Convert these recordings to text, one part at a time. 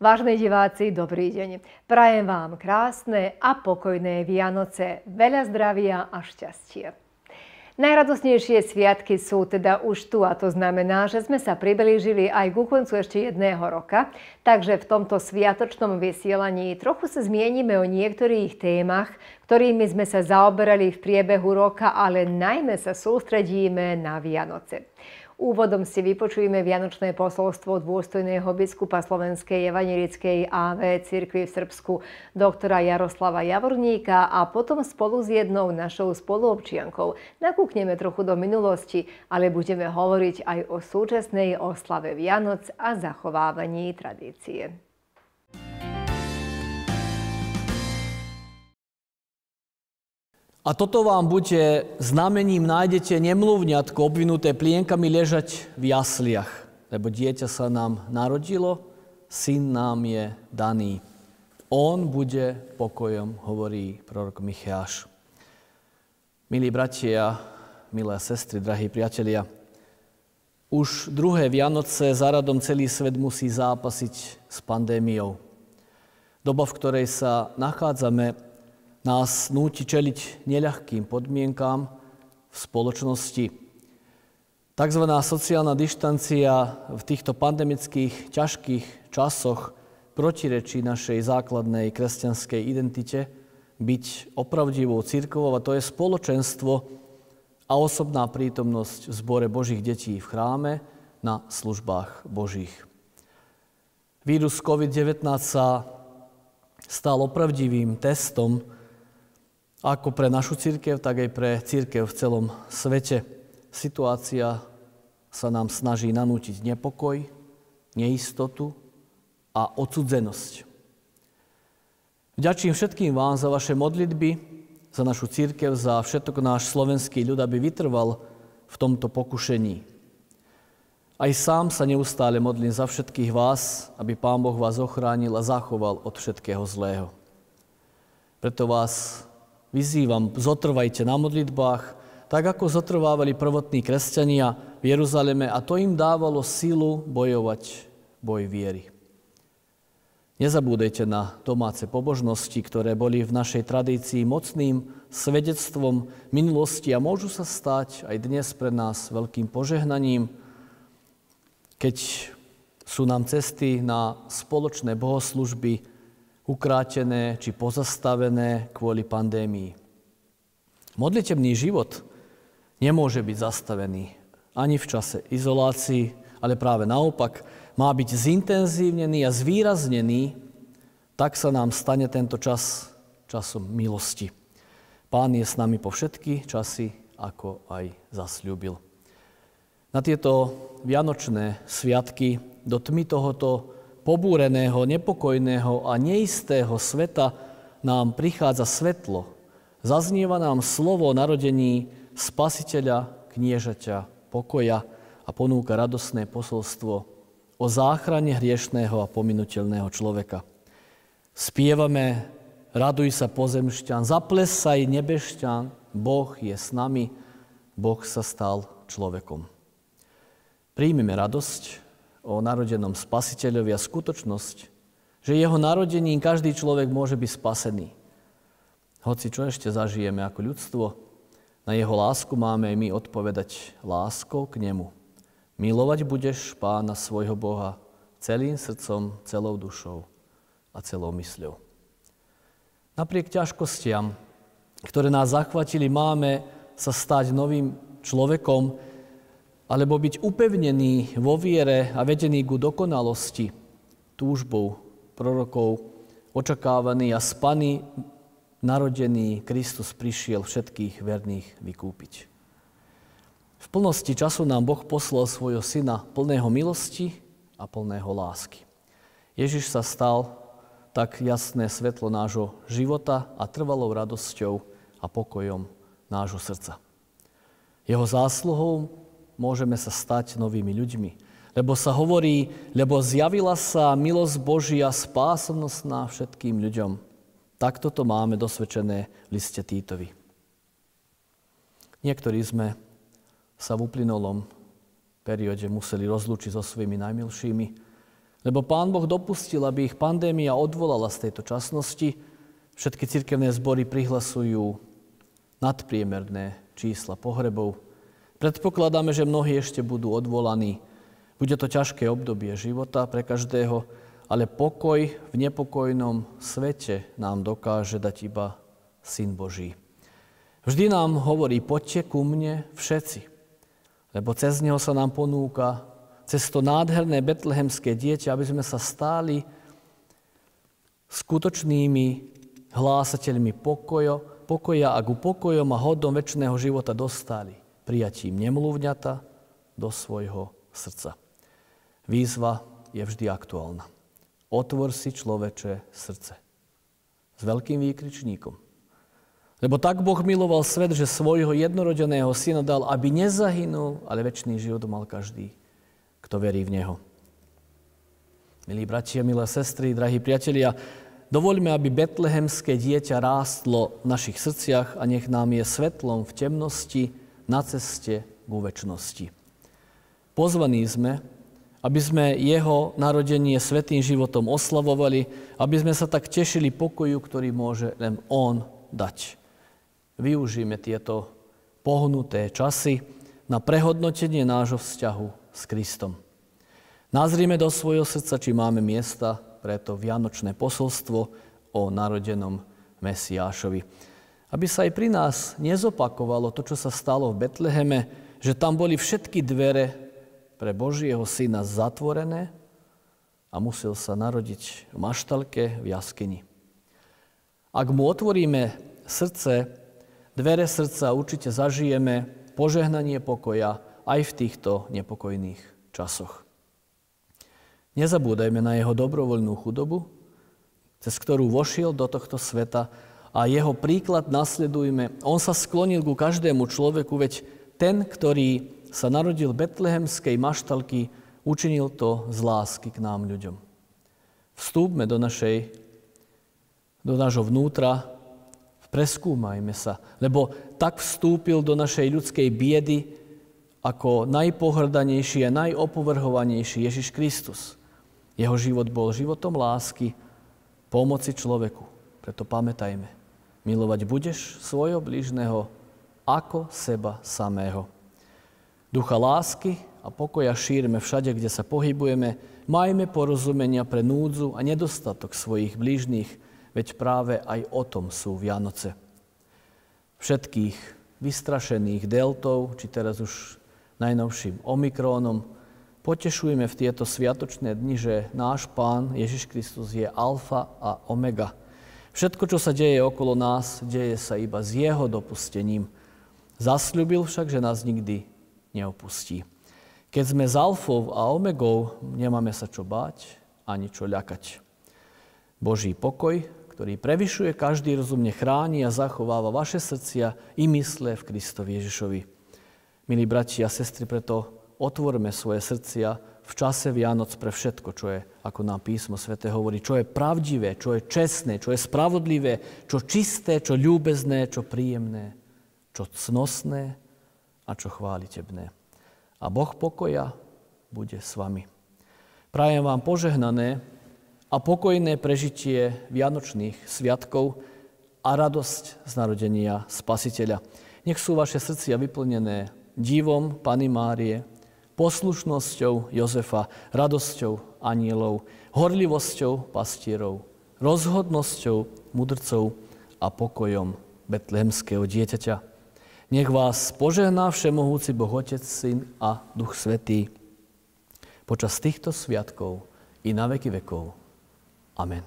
Vážení diváci, dobrý deň. Prajem vám krásne a pokojné Vianoce, veľa zdravia a šťastie. Najradosnejšie sviatky sú teda už tu a to znamená, že sme sa priblížili aj k koncu ešte jedného roka, takže v tomto sviatočnom vysielaní trochu sa zmienime o niektorých témach, ktorými sme sa zaoberali v priebehu roka, ale najmä sa sústredíme na Vianoce. Úvodom si vypočujeme vianočné posolstvo dôstojného biskupa Slovenskej evanirickej AV cirkvi v Srbsku, doktora Jaroslava Javorníka a potom spolu s jednou našou spoluobčiankou nakúkneme trochu do minulosti, ale budeme hovoriť aj o súčasnej oslave Vianoc a zachovávaní tradície. Thank you. A toto vám bude znamením, nájdete nemluvňatko obvinuté plienkami ležať v jasliach, lebo dieťa sa nám narodilo, syn nám je daný. On bude pokojom, hovorí prorok Micheáš. Milí bratia, milé sestry, drahí priatelia, už druhé Vianoce za radom celý svet musí zápasiť s pandémiou. Doba, v ktorej sa nachádzame, nás núti čeliť neľahkým podmienkám v spoločnosti. Takzvaná sociálna dištancia v týchto pandemických ťažkých časoch protirečí našej základnej kresťanskej identite byť opravdivou církovou, a to je spoločenstvo a osobná prítomnosť v zbore Božích detí v chráme na službách Božích. Vírus COVID-19 sa stal opravdivým testom ako pre našu církev, tak aj pre církev v celom svete. Situácia sa nám snaží nanútiť nepokoj, neistotu a odsudzenosť. Vďačím všetkým vám za vaše modlitby, za našu církev, za všetok náš slovenský ľud, aby vytrval v tomto pokušení. Aj sám sa neustále modlím za všetkých vás, aby Pán Boh vás ochránil a zachoval od všetkého zlého. Preto vás Vyzývam, zotrvajte na modlitbách, tak ako zotrvávali prvotní kresťania v Jeruzaleme a to im dávalo silu bojovať boj viery. Nezabúdajte na domáce pobožnosti, ktoré boli v našej tradícii mocným svedectvom minulosti a môžu sa stať aj dnes pre nás veľkým požehnaním, keď sú nám cesty na spoločné bohoslužby ukrátené či pozastavené kvôli pandémii. Modlitebný život nemôže byť zastavený ani v čase izolácii, ale práve naopak má byť zintenzívnený a zvýraznený, tak sa nám stane tento čas časom milosti. Pán je s nami po všetky časy, ako aj zasľúbil. Na tieto vianočné sviatky do tmy tohoto pobúreného, nepokojného a neistého sveta nám prichádza svetlo. Zaznieva nám slovo o narodení spasiteľa, kniežaťa, pokoja a ponúka radosné posolstvo o záchrane hriešného a pominutelného človeka. Spievame Raduj sa pozemšťan, zaplesaj nebešťan, Boh je s nami, Boh sa stal človekom. Príjmime radosť, o narodenom spasiteľovi a skutočnosť, že jeho narodením každý človek môže byť spasený. Hoci čo ešte zažijeme ako ľudstvo, na jeho lásku máme aj my odpovedať láskou k nemu. Milovať budeš pána svojho Boha celým srdcom, celou dušou a celou mysľou. Napriek ťažkostiam, ktoré nás zachvatili, máme sa stať novým človekom, alebo byť upevnený vo viere a vedený ku dokonalosti, túžbou prorokov, očakávaný a spaný, narodený Kristus prišiel všetkých verných vykúpiť. V plnosti času nám Boh poslal svojho syna plného milosti a plného lásky. Ježiš sa stal tak jasné svetlo nášho života a trvalou radosťou a pokojom nášho srdca. Jeho zásluhou môžeme sa stať novými ľuďmi. Lebo sa hovorí, lebo zjavila sa milosť Božia na všetkým ľuďom. Takto to máme dosvedčené v liste Týtovi. Niektorí sme sa v uplynulom perióde museli rozlúčiť so svojimi najmilšími, lebo Pán Boh dopustil, aby ich pandémia odvolala z tejto časnosti. Všetky cirkevné zbory prihlasujú nadpriemerné čísla pohrebov. Predpokladáme, že mnohí ešte budú odvolaní. Bude to ťažké obdobie života pre každého, ale pokoj v nepokojnom svete nám dokáže dať iba Syn Boží. Vždy nám hovorí, poďte ku mne všetci, lebo cez Neho sa nám ponúka, cez to nádherné betlehemské dieťa, aby sme sa stáli skutočnými hlásateľmi pokojo, pokoja a ku pokojom a hodom väčšného života dostali prijatím nemluvňata do svojho srdca. Výzva je vždy aktuálna. Otvor si človeče srdce. S veľkým výkričníkom. Lebo tak Boh miloval svet, že svojho jednorodeného syna dal, aby nezahynul, ale väčší život mal každý, kto verí v Neho. Milí bratia, milé sestry, drahí priatelia, dovoľme, aby betlehemské dieťa rástlo v našich srdciach a nech nám je svetlom v temnosti, na ceste k väčšnosti. Pozvaní sme, aby sme jeho narodenie svetým životom oslavovali, aby sme sa tak tešili pokoju, ktorý môže len on dať. Využijeme tieto pohnuté časy na prehodnotenie nášho vzťahu s Kristom. Nazrime do svojho srdca, či máme miesta pre to vianočné posolstvo o narodenom Mesiášovi. Aby sa aj pri nás nezopakovalo to, čo sa stalo v Betleheme, že tam boli všetky dvere pre Božieho syna zatvorené a musel sa narodiť v maštalke v jaskyni. Ak mu otvoríme srdce, dvere srdca určite zažijeme požehnanie pokoja aj v týchto nepokojných časoch. Nezabúdajme na jeho dobrovoľnú chudobu, cez ktorú vošiel do tohto sveta a jeho príklad nasledujme. On sa sklonil ku každému človeku, veď ten, ktorý sa narodil betlehemskej maštalky, učinil to z lásky k nám ľuďom. Vstúpme do našej, do nášho vnútra, preskúmajme sa, lebo tak vstúpil do našej ľudskej biedy ako najpohrdanejší a najopovrhovanejší Ježiš Kristus. Jeho život bol životom lásky, pomoci človeku. Preto pamätajme, Milovať budeš svojho blížneho ako seba samého. Ducha lásky a pokoja šírme všade, kde sa pohybujeme, majme porozumenia pre núdzu a nedostatok svojich blížných, veď práve aj o tom sú Vianoce. Všetkých vystrašených deltov, či teraz už najnovším omikrónom, potešujeme v tieto sviatočné dni, že náš Pán Ježiš Kristus je alfa a omega – Všetko, čo sa deje okolo nás, deje sa iba s jeho dopustením. Zasľúbil však, že nás nikdy neopustí. Keď sme s alfou a omegou, nemáme sa čo báť ani čo ľakať. Boží pokoj, ktorý prevyšuje každý rozumne chráni a zachováva vaše srdcia i mysle v Kristovi Ježišovi. Milí bratia a sestry, preto otvorme svoje srdcia v čase Vianoc pre všetko, čo je, ako nám písmo svete hovorí, čo je pravdivé, čo je čestné, čo je spravodlivé, čo čisté, čo ľúbezné, čo príjemné, čo cnosné a čo chválitebné. A Boh pokoja bude s vami. Prajem vám požehnané a pokojné prežitie Vianočných sviatkov a radosť z narodenia Spasiteľa. Nech sú vaše srdcia vyplnené divom Pany Márie, poslušnosťou Jozefa, radosťou anielov, horlivosťou pastierov, rozhodnosťou mudrcov a pokojom betlehemského dieťaťa. Nech vás požehná Všemohúci Boh Otec, Syn a Duch Svetý počas týchto sviatkov i na veky vekov. Amen.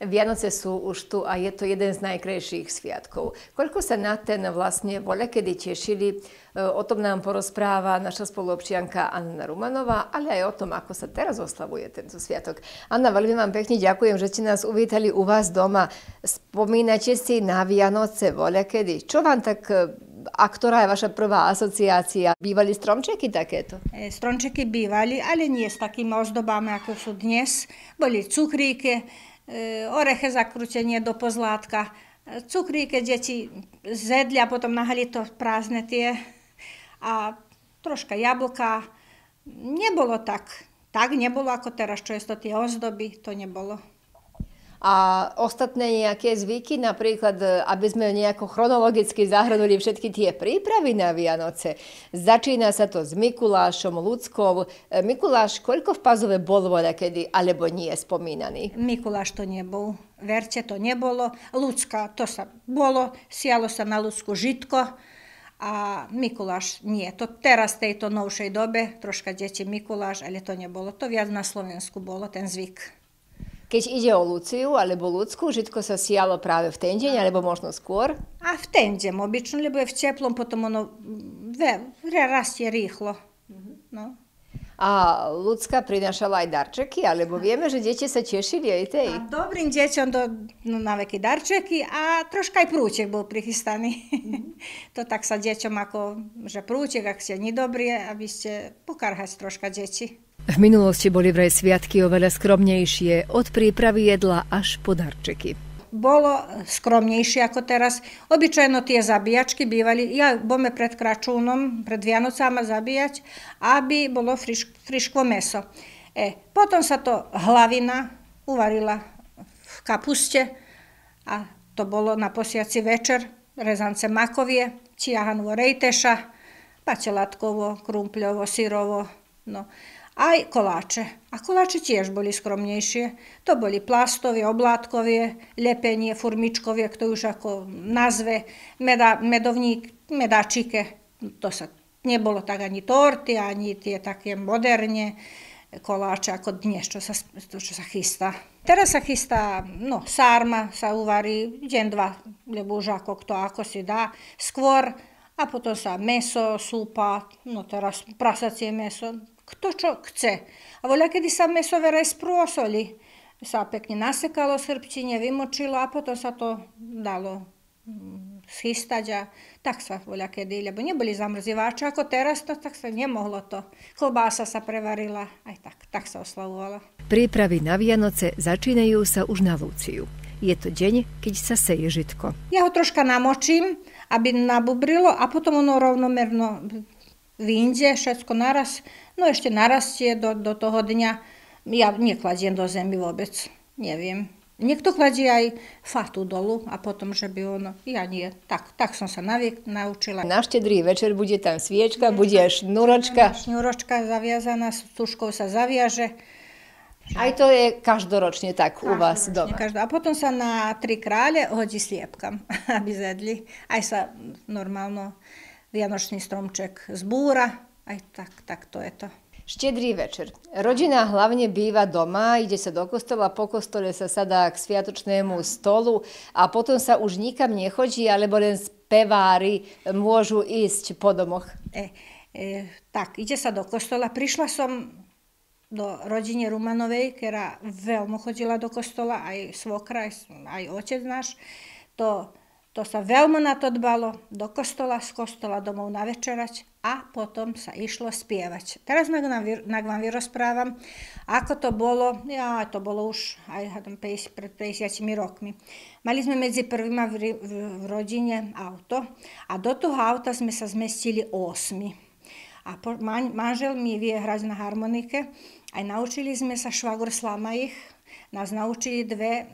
Vianoce sú už tu a je to jeden z najkrajších sviatkov. Koľko sa na ten vlastne voľa kedy tešili, e, o tom nám porozpráva naša spoluobčianka Anna Rumanová, ale aj o tom, ako sa teraz oslavuje tento sviatok. Anna, veľmi vám pekne ďakujem, že ste nás uvítali u vás doma. Spomínate si na Vianoce voľa kedy. Čo vám tak e, a ktorá je vaša prvá asociácia? Bývali stromčeky takéto? E, stromčeky bývali, ale nie s takými ozdobami, ako sú dnes. Boli cukríky, E, oreche zakrútenie do pozlátka, cukríke deti zjedli a potom nahali to prázdne tie a troška jablka. Nebolo tak, tak nebolo ako teraz, čo je to tie ozdoby, to nebolo. A ostatné nejaké zvyky, napríklad, e, aby sme nejako chronologicky zahrnuli všetky tie prípravy na Vianoce. Začína sa to s Mikulášom, Ľudskou. E, Mikuláš, koľko v Pazove bol voda kedy, alebo nie je spomínaný? Mikuláš to nebol. Verte, to nebolo. Ľudská, to sa bolo. Sialo sa na Ľudsku žitko. A Mikuláš nie. To teraz v tejto novšej dobe troška deti Mikuláš, ale to nebolo. To viac na Slovensku bolo ten zvyk. Keď ide o Luciu alebo Lucku, žitko sa sialo práve v ten deň alebo možno skôr? A v ten deň obično, lebo je v teplom, potom ono ve, rastie rýchlo. Mhm. No. A Lucka prinašala aj darčeky, alebo vieme, že deti sa tešili aj tej. A dobrým deťom do, no, na veky darčeky a troška aj prúček bol prichystaný. Mm-hmm. to tak sa deťom ako, že prúček, ak ste nedobrie, aby ste pokarhať troška deti. V minulosti boli vraj sviatky oveľa skromnejšie, od prípravy jedla až po darčeky bolo skromnejšie ako teraz. Obyčajno tie zabíjačky bývali, ja bome pred kračúnom, pred Vianocama zabíjať, aby bolo friško meso. E, potom sa to hlavina uvarila v kapuste, a to bolo na posiaci večer, rezance makovie, cijahanovo rejteša, pačelatkovo, krumpľovo, syrovo. no aj koláče. A koláče tiež boli skromnejšie. To boli plastovie, oblátkovie, lepenie, furmičkovie, kto už ako nazve, meda, medovník, medačike. To sa nebolo tak ani torty, ani tie také moderne koláče ako dnes, čo sa, to, čo sa chystá. Teraz sa chystá, no, sárma sa uvarí deň, dva, lebo už ako kto ako si dá. Skôr a potom sa meso, súpa, no teraz prasacie meso, kto čo chce. A voľa, kedy sa meso veraj sprôsoli, sa pekne nasekalo srbčine, vymočilo a potom sa to dalo mm, schystať a tak sa voľa kedy, lebo neboli zamrzivače ako teraz to, tak sa nemohlo to. Klobása sa prevarila, aj tak, tak sa oslavovala. Prípravy na Vianoce začínajú sa už na Lúciu. Je to deň, keď sa seje žitko. Ja ho troška namočím, aby nabubrilo a potom ono rovnomerno vynde, všetko naraz no ešte narastie do, do toho dňa. Ja nekladiem do zemi vôbec, neviem. Niekto kladie aj fatu dolu a potom, že by ono... Ja nie. Tak, tak som sa naviek naučila. Na štedrý večer bude tam sviečka, Viečka, bude šnúročka. Šnúročka zaviazaná, s tuškou sa zaviaže. Aj to je každoročne tak u vás doma. Každor... A potom sa na tri krále hodí sliepka, aby zjedli. Aj sa normálno vianočný stromček zbúra, aj tak, to je to. Štedrý večer. Rodina hlavne býva doma, ide sa do kostola, po kostole sa sadá k sviatočnému stolu a potom sa už nikam nechodí, alebo len spevári môžu ísť po domoch. E, e, tak, ide sa do kostola. Prišla som do rodiny Rumanovej, ktorá veľmi chodila do kostola, aj svokra, aj, aj otec náš. To to sa veľmi na to dbalo, do kostola, z kostola domov na večerať a potom sa išlo spievať. Teraz nak vám, nak vám vyrozprávam, ako to bolo, ja, to bolo už aj 50, pred 50 rokmi. Mali sme medzi prvýma v, v, v rodine auto a do toho auta sme sa zmestili osmi. A po, man, manžel mi vie hrať na harmonike, aj naučili sme sa, švagor slama ich, nás naučili dve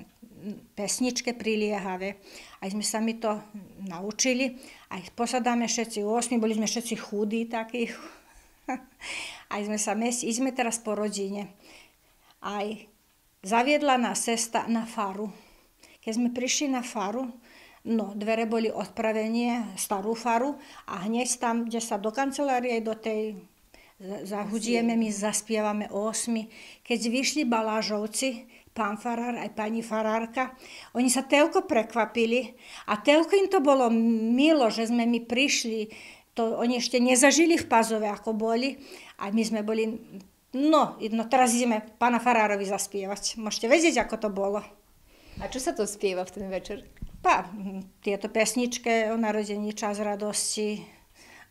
pesničke priliehavé aj sme sa mi to naučili. Aj posadáme všetci u 8, boli sme všetci chudí takí. aj sme sa mesi, sme teraz po rodine. Aj zaviedla nás sesta na faru. Keď sme prišli na faru, No, dvere boli odpravenie, starú faru a hneď tam, kde sa do kancelárie, do tej zahudieme, my zaspievame o osmi. Keď vyšli balážovci, pán farár, aj pani farárka. Oni sa telko prekvapili a telko im to bolo milo, že sme my prišli. To oni ešte nezažili v Pazove, ako boli. A my sme boli, no, no teraz ideme pána farárovi zaspievať. Môžete vedieť, ako to bolo. A čo sa to spieva v ten večer? Pa, tieto pesničke o narodení, čas radosti,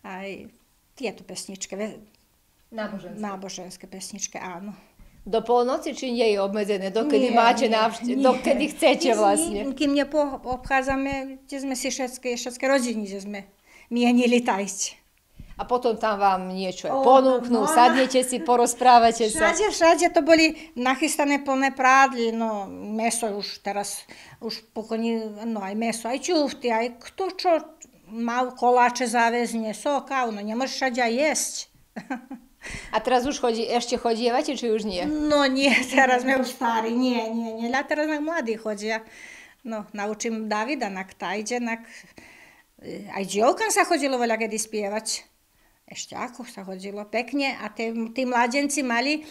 aj tieto pesničke. Náboženské. Náboženské pesničke, áno. Do polnoci, či nie je obmedzené? Dokedy nie, máte návštev, dokedy chcete vlastne? Kým neobchádzame, kde sme si všetky, všetky rodiny, kde sme mienili tajsť. A potom tam vám niečo o, ponúknú, no, no, sadnete si, porozprávate sa. Všade, všade to boli nachystané plné prádly, no meso už teraz, už pokoni, no aj meso, aj čufty, aj kto čo mal koláče záväzne, soka, no nemôžeš všade jesť. A teraz už chodí, ešte chodievate, či už nie? No nie, teraz sme už starí, nie, nie, nie. A teraz na mladí chodia. No, naučím Davida, nak tajde, na... Eh, aj dievkam sa chodilo veľa kedy spievať. Ešte ako sa chodilo, pekne. A tí, tí mladenci mali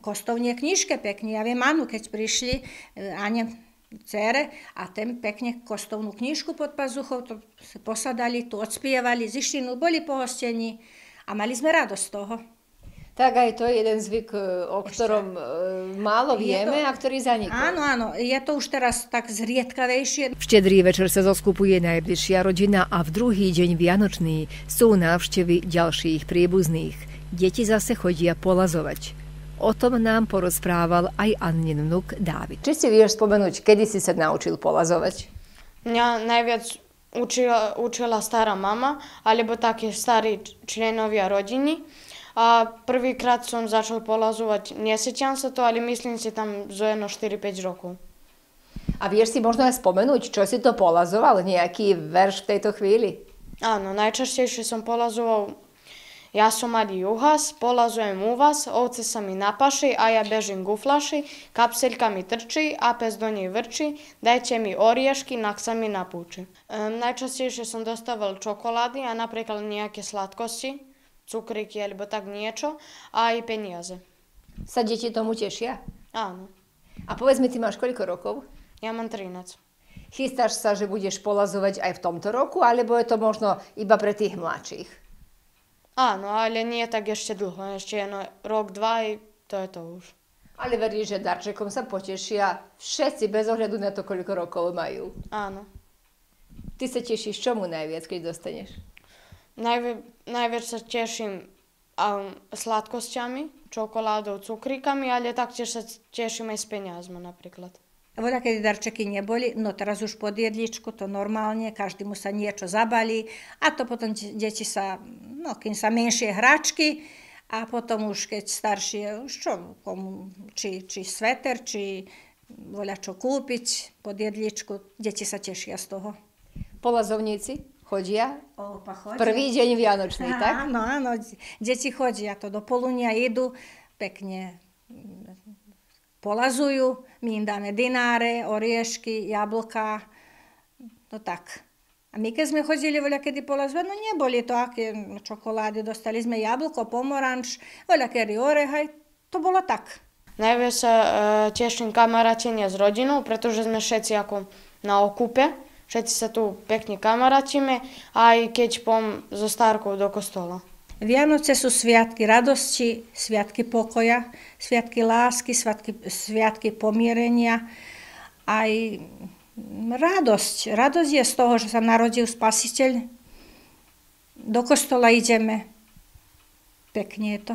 kostovne knižke pekne. Ja viem, Anu, keď prišli, eh, Ane, dcere, a ten pekne kostovnú knižku pod pazuchou, to si posadali, tu odspievali, zišli, no boli pohostení a mali sme radosť z toho tak aj to je jeden zvyk, e, o Ešte. ktorom e, málo vieme to, a ktorý zanikol. Áno, áno, je to už teraz tak zriedkavejšie. V štedrý večer sa zoskupuje najbližšia rodina a v druhý deň Vianočný sú návštevy ďalších príbuzných. Deti zase chodia polazovať. O tom nám porozprával aj Annin vnuk Dávid. Či si vieš spomenúť, kedy si sa naučil polazovať? Mňa najviac učila, učila stará mama alebo také starí členovia rodiny. A prvýkrát som začal polazovať. Nesetiam sa to, ale myslím si tam jedno 4-5 rokov. A vieš si možno aj spomenúť, čo si to polazoval? Nejaký verš v tejto chvíli? Áno, najčastejšie som polazoval ja som Adi juhas, polazujem u vás, ovce sa mi napaši, a ja bežím guflaši, kapselka mi trči, a pes do nej vrčí, dajte mi oriešky nak sa mi napúči. Um, najčastejšie som dostával čokolády a napríklad nejaké sladkosti cukriky alebo tak niečo a aj peniaze. Sa deti tomu tešia? Áno. A povedz mi, ty máš koľko rokov? Ja mám 13. Chystáš sa, že budeš polazovať aj v tomto roku, alebo je to možno iba pre tých mladších? Áno, ale nie tak ešte dlho, ešte jedno, rok, dva, i to je to už. Ale veríš, že darčekom sa potešia všetci, bez ohľadu na to, koľko rokov majú? Áno. Ty sa tešíš čomu najviac, keď dostaneš? Najvi- najviac sa teším um, sladkosťami, čokoládou, cukríkami, ale taktiež sa teším aj s peniazmi napríklad. Voda, kedy darčeky neboli, no teraz už pod jedličku, to normálne, každý mu sa niečo zabalí a to potom deti sa, no kým sa menšie hračky a potom už keď staršie, už čo, komu, či, či sveter, či voľa čo kúpiť pod jedličku, deti sa tešia z toho. Po lazovnici? chodia? Opa, chodia. Prvý deň Vianočný, Á, tak? Áno, áno, deti chodia to, do polunia idú, pekne mm, polazujú, my im dáme dináre, oriešky, jablka, no tak. A my keď sme chodili voľa kedy polazovať, no neboli to aké no čokolády, dostali sme jablko, pomoranč, voľa kedy orehaj, to bolo tak. Najviac sa e, teším kamarátenia s rodinou, pretože sme všetci ako na okupe. Všetci sa tu pekne kamaratíme, aj keď pom zo Stárkou do kostola. Vianoce sú sviatky radosti, sviatky pokoja, sviatky lásky, sviatky, sviatky pomierenia, aj radosť. Radosť je z toho, že sa narodil spasiteľ. Do kostola ideme. Pekne je to.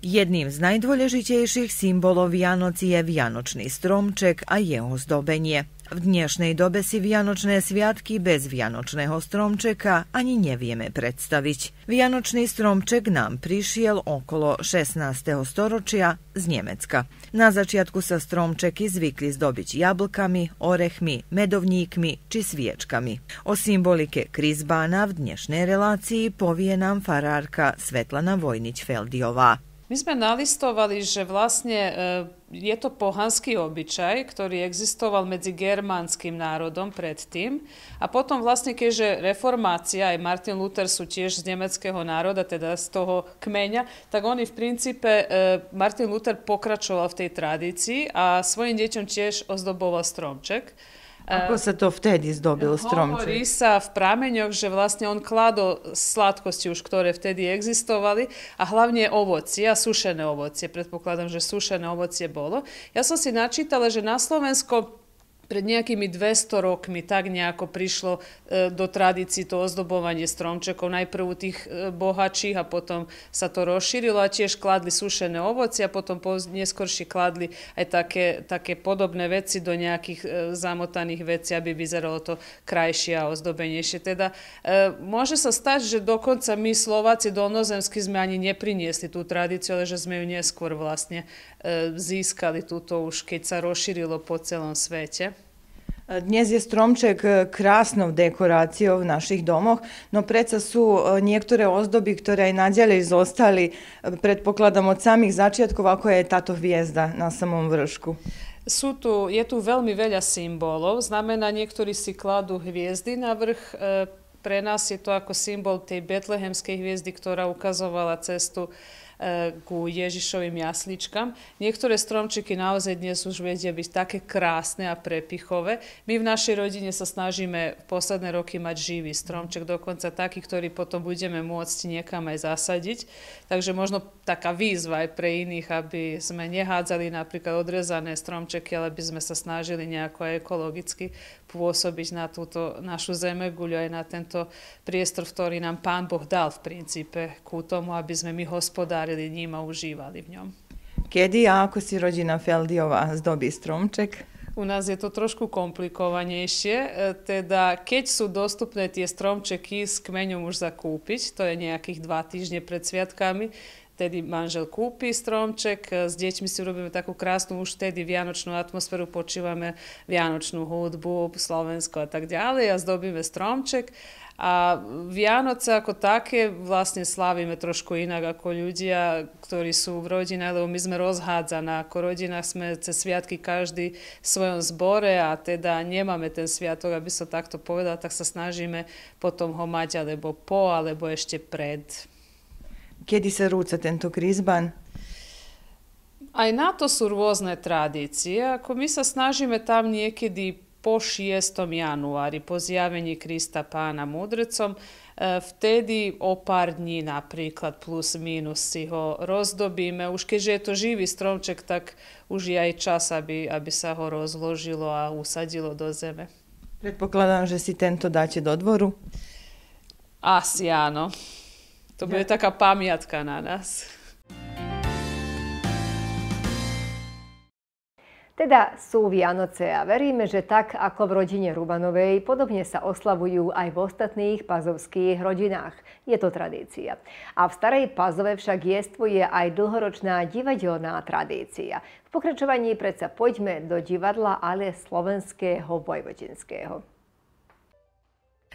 Jedným z najdôležitejších symbolov Vianoc je Vianočný stromček a jeho zdobenie. V dnešnej dobe si Vianočné sviatky bez Vianočného stromčeka ani nevieme predstaviť. Vianočný stromček nám prišiel okolo 16. storočia z Nemecka. Na začiatku sa stromčeky zvykli zdobiť jablkami, orechmi, medovníkmi či sviečkami. O symbolike krizbána v dnešnej relácii povie nám farárka Svetlana Vojnić-Feldiová. My sme nalistovali, že vlastne e, je to pohanský obyčaj, ktorý existoval medzi germánským národom predtým. A potom vlastne, keďže reformácia, aj Martin Luther sú tiež z nemeckého národa, teda z toho kmeňa, tak oni v princípe, e, Martin Luther pokračoval v tej tradícii a svojim deťom tiež ozdoboval stromček. Ako sa to vtedy zdobil stromček? Hovorí sa v prameňoch, že vlastne on kladol sladkosti už, ktoré vtedy existovali a hlavne ovocie a sušené ovocie. Predpokladám, že sušené ovocie bolo. Ja som si načítala, že na Slovensko pred nejakými 200 rokmi tak nejako prišlo e, do tradícií to ozdobovanie stromčekov, najprv u tých e, bohačích a potom sa to rozšírilo a tiež kladli sušené ovoci a potom neskoršie kladli aj také, také podobné veci do nejakých e, zamotaných vecí, aby vyzeralo to krajšie a ozdobenejšie. Teda môže sa stať, že dokonca my Slováci dolnozemsky sme ani nepriniesli tú tradíciu, ale že sme ju neskôr vlastne získali túto už, keď sa rozšírilo po celom svete. Dnes je stromček e, krásnou dekoráciou v našich domoch, no predsa su e, niektoré ozdoby, ktoré aj nadjelje izostali, e, pretpokladam od samih začiatkov, ako je táto hviezda na samom vršku. Sú tu, je tu veľmi veľa symbolov, znamená niektorí si kladú hviezdy na vrch, pre nás je to ako symbol tej betlehemskej hviezdy, ktorá ukazovala cestu Eh, ku Ježišovým jasličkám. Niektoré stromčeky naozaj dnes už vedia byť také krásne a prepichové. My v našej rodine sa snažíme v posledné roky mať živý stromček, dokonca taký, ktorý potom budeme môcť niekam aj zasadiť. Takže možno taká výzva aj pre iných, aby sme nehádzali napríklad odrezané stromčeky, ale by sme sa snažili nejako ekologicky pôsobiť na túto našu zemeguľu aj na tento priestor, ktorý nám Pán Boh dal v princípe ku tomu, aby sme my hospodárili ním a užívali v ňom. Kedy a ako si rodina Feldiova zdobí stromček? U nás je to trošku komplikovanejšie, e, teda keď sú dostupné tie stromčeky s kmeňom už zakúpiť, to je nejakých dva týždne pred sviatkami, vtedy manžel kúpi stromček, e, s deťmi si urobíme takú krásnu už vtedy vianočnú atmosféru, počívame vianočnú hudbu, Slovensko a tak ďalej a zdobíme stromček. A Vianoce ako také vlastne slávime trošku inak ako ľudia, ktorí sú v rodine, lebo my sme rozhádzaná. Ako rodina sme cez sviatky každý v svojom zbore a teda nemáme ten sviatok, aby som takto povedala, tak sa snažíme potom ho mať alebo po, alebo ešte pred kedy sa rúca tento krizban? A i na to sú rôzne tradície. Ako my sa snažíme tam niekedy po 6. januári, po zjavení Krista pána mudrcom, eh, vtedy o pár dní napríklad plus minus si ho rozdobíme. Už keďže je to živý stromček, tak už je aj čas, aby, aby sa ho rozložilo a usadilo do zeme. Predpokladám, že si tento dáte do dvoru? Asi áno. To bude ja. taká pamiatka na nás. Teda sú Vianoce a veríme, že tak ako v rodine Rubanovej, podobne sa oslavujú aj v ostatných pazovských rodinách. Je to tradícia. A v starej Pazove však jestvuje aj dlhoročná divadelná tradícia. V pokračovaní predsa poďme do divadla ale slovenského vojvodinského.